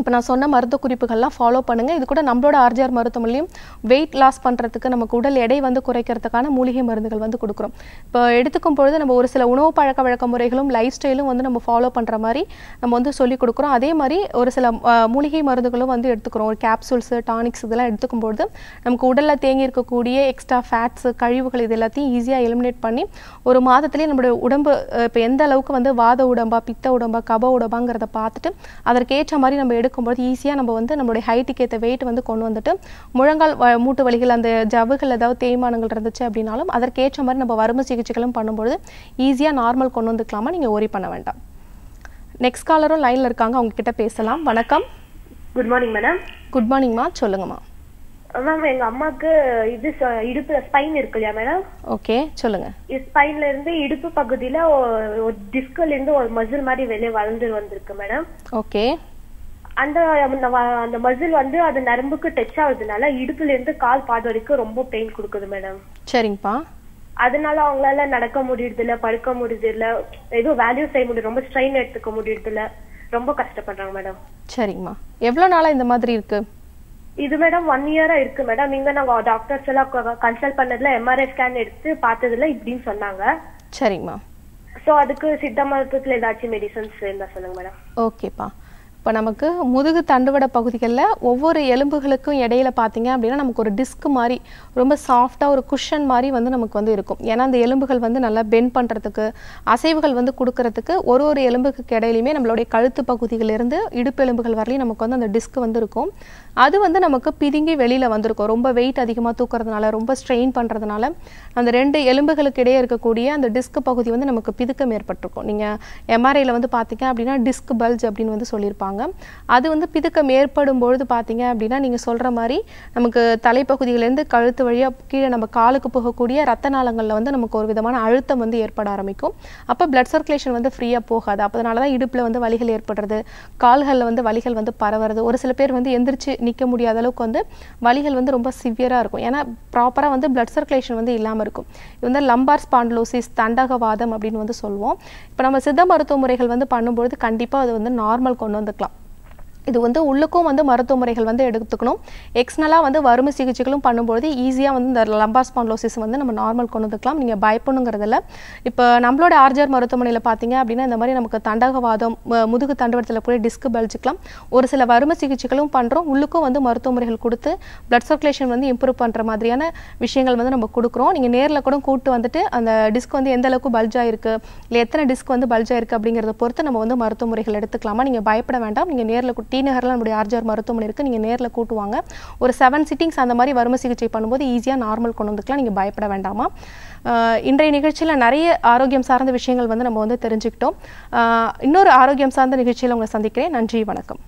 இப்போ நான் சொன்ன மருத்துவ குறிப்புகள்லாம் ஃபாலோ பண்ணுங்கள் இது கூட நம்மளோட ஆர்ஜிஆர் மருத்துவமனையும் வெயிட் லாஸ் பண்ணுறதுக்கு நமக்கு உடல் எடை வந்து குறைக்கிறதுக்கான மூலிகை மருந்துகள் வந்து கொடுக்குறோம் இப்போ எடுத்துக்கும் பொழுது நம்ம ஒரு சில உணவு பழக்க வழக்க முறைகளும் லைஃப் ஸ்டைலும் வந்து நம்ம ஃபாலோ பண்ணுற மாதிரி நம்ம வந்து சொல்லிக் கொடுக்குறோம் அதே மாதிரி ஒரு சில மூலிகை மருந்துகளும் வந்து எடுத்துக்கிறோம் ஒரு கேப்சூல்ஸு டானிக்ஸ் இதெல்லாம் எடுத்துக்கும் பொழுது நமக்கு உடலில் தேங்கி இருக்கக்கூடிய எக்ஸ்ட்ரா ஃபேட்ஸ் கழிவுகள் இது எல்லாத்தையும் ஈஸியாக எலிமினேட் பண்ணி ஒரு மாதத்துலேயே நம்மளுடைய உடம்பு இப்போ எந்த அளவுக்கு வந்து வாத உடம்பா பித்த உடம்பா கப உடம்பாங்கிறத பார்த்துட்டு அதற்கேற்ற மாதிரி நம்ம எடு எடுக்கும்போது ஈஸியாக நம்ம வந்து நம்மளுடைய ஹைட்டுக்கு ஏற்ற வெயிட் வந்து கொண்டு வந்துட்டு முழங்கால் மூட்டு வலிகள் அந்த ஜவுகள் ஏதாவது தேய்மானங்கள் இருந்துச்சு அப்படின்னாலும் அதற்கேற்ற மாதிரி நம்ம வறுமை சிகிச்சைகளும் பண்ணும்போது ஈஸியாக நார்மல் கொண்டு வந்துக்கலாமா நீங்கள் ஒரி பண்ண வேண்டாம் நெக்ஸ்ட் காலரும் லைனில் இருக்காங்க அவங்க கிட்ட பேசலாம் வணக்கம் குட் மார்னிங் மேடம் குட் மார்னிங்மா சொல்லுங்கம்மா மேம் எங்க அம்மாக்கு இது இடுப்புல ஸ்பைன் இருக்கு இல்லையா மேடம் ஓகே சொல்லுங்க ஸ்பைன்ல இருந்து இடுப்பு பகுதியில ஒரு டிஸ்கல் இருந்து ஒரு மசில் மாதிரி வெளியே வளர்ந்து வந்திருக்கு மேடம் ஓகே அந்த அந்த மசில் வந்து அது நரம்புக்கு டச் ஆகுதுனால இடுப்புல இருந்து கால் பாதம் வரைக்கும் ரொம்ப பெயின் கொடுக்குது மேடம் சரிங்கப்பா அதனால அவங்களால நடக்க முடியுது இல்ல படுக்க முடியுது இல்ல எதுவும் வேல்யூ செய்ய முடியும் ரொம்ப ஸ்ட்ரெயின் எடுத்துக்க முடியுது இல்ல ரொம்ப கஷ்டப்படுறாங்க மேடம் சரிங்கம்மா எவ்வளவு நாளா இந்த மாதிரி இருக்கு இது மேடம் ஒன் இயரா இருக்கு மேடம் இங்க நாங்க டாக்டர்ஸ் எல்லாம் கன்சல்ட் பண்ணதுல எம்ஆர்ஐ ஸ்கேன் எடுத்து பார்த்ததுல இப்படின்னு சொன்னாங்க சரிங்கம்மா சோ அதுக்கு சித்த மருத்துவத்துல ஏதாச்சும் மெடிசன்ஸ் இருந்தா சொல்லுங்க மேடம் ஓகேப்பா இப்போ நமக்கு முதுகு தண்டுவட பகுதிகளில் ஒவ்வொரு எலும்புகளுக்கும் இடையில பார்த்தீங்க அப்படின்னா நமக்கு ஒரு டிஸ்க் மாதிரி ரொம்ப சாஃப்டாக ஒரு குஷன் மாதிரி வந்து நமக்கு வந்து இருக்கும் ஏன்னா அந்த எலும்புகள் வந்து நல்லா பெண்ட் பண்ணுறதுக்கு அசைவுகள் வந்து கொடுக்கறதுக்கு ஒரு ஒரு எலும்புக்கு இடையிலையுமே நம்மளுடைய கழுத்து இடுப்பு எலும்புகள் வரலையும் நமக்கு வந்து அந்த டிஸ்க் வந்து இருக்கும் அது வந்து நமக்கு பிதுங்கி வெளியில் வந்திருக்கும் ரொம்ப வெயிட் அதிகமாக தூக்கிறதுனால ரொம்ப ஸ்ட்ரெயின் பண்ணுறதுனால அந்த ரெண்டு எலும்புகளுக்கு இடையே இருக்கக்கூடிய அந்த டிஸ்க் பகுதி வந்து நமக்கு பிதுக்கம் ஏற்பட்டிருக்கும் நீங்கள் எம்ஆர்ஐயில் வந்து பார்த்தீங்க அப்படின்னா டிஸ்க் பல்ஜ் அப்படின்னு வந்து சொல்லியிருப்பாங்க அது வந்து பிதுக்கம் ஏற்படும் பொழுது பார்த்தீங்க அப்படின்னா நீங்கள் சொல்கிற மாதிரி நமக்கு தலைப்பகுதியிலேருந்து கழுத்து வழியாக கீழே நம்ம காலுக்கு போகக்கூடிய ரத்த நாளங்களில் வந்து நமக்கு ஒரு விதமான அழுத்தம் வந்து ஏற்பட ஆரம்பிக்கும் அப்போ பிளட் சர்க்குலேஷன் வந்து ஃப்ரீயாக போகாது அதனால தான் இடுப்பில் வந்து வலிகள் ஏற்படுறது கால்களில் வந்து வலிகள் வந்து பரவுறது ஒரு சில பேர் வந்து எந்திரிச்சு நிற்க முடியாத அளவுக்கு வந்து வலிகள் வந்து ரொம்ப சிவியராக இருக்கும் ஏன்னா ப்ராப்பராக வந்து பிளட் சர்க்குலேஷன் வந்து இல்லாமல் இருக்கும் இது வந்து லம்பார் ஸ்பாண்டலோசிஸ் தண்டகவாதம் அப்படின்னு வந்து சொல்லுவோம் இப்போ நம்ம சித்த மருத்துவ முறைகள் வந்து பண்ணும்பொழுது கண்டிப்பாக அது வந்து நார்மல் கொண்டு வந்துக்கலாம் இது வந்து உள்ளுக்கும் வந்து மருத்துவ முறைகள் வந்து எடுத்துக்கணும் எக்ஸ்னலாக வந்து வறுமை சிகிச்சைகளும் பண்ணும்போது ஈஸியாக வந்து இந்த லம்பா ஸ்பான்லோசிஸ் வந்து நம்ம நார்மல் கொண்டு வந்துக்கலாம் நீங்கள் பயப்படணுங்கிறதில்ல இப்போ நம்மளோட ஆர்ஜிஆர் மருத்துவமனையில் பார்த்தீங்க அப்படின்னா இந்த மாதிரி நமக்கு தண்டகவாதம் முதுகு தண்டவடத்தில் போய் டிஸ்க் பழிச்சிக்கலாம் ஒரு சில வறுமை சிகிச்சைகளும் பண்ணுறோம் உள்ளுக்கும் வந்து மருத்துவ முறைகள் கொடுத்து பிளட் சர்க்குலேஷன் வந்து இம்ப்ரூவ் பண்ணுற மாதிரியான விஷயங்கள் வந்து நம்ம கொடுக்குறோம் நீங்கள் நேரில் கூட கூப்பிட்டு வந்துட்டு அந்த டிஸ்க் வந்து எந்த அளவுக்கு பல்ஜாக இருக்குது இல்லை எத்தனை டிஸ்க் வந்து பல்ஜாக இருக்குது அப்படிங்கிறத பொறுத்து நம்ம வந்து மருத்துவ முறைகள் எடுத்துக்கலாமா நீங்கள் பயப்பட வேண்டாம் நீங்கள் நேரில் கூட்டி டி நகரில் நம்முடைய ஆர்ஜிஆர் மருத்துவமனை இருக்குது நீங்கள் நேரில் கூட்டுவாங்க ஒரு செவன் சிட்டிங்ஸ் அந்த மாதிரி வறுமை சிகிச்சை பண்ணும்போது ஈஸியாக நார்மல் கொண்டு வந்துக்கலாம் நீங்கள் பயப்பட வேண்டாமா இன்றைய நிகழ்ச்சியில் நிறைய ஆரோக்கியம் சார்ந்த விஷயங்கள் வந்து நம்ம வந்து தெரிஞ்சுக்கிட்டோம் இன்னொரு ஆரோக்கியம் சார்ந்த நிகழ்ச்சியில் உங்களை சந்திக்கிறேன் நன்றி வணக்கம்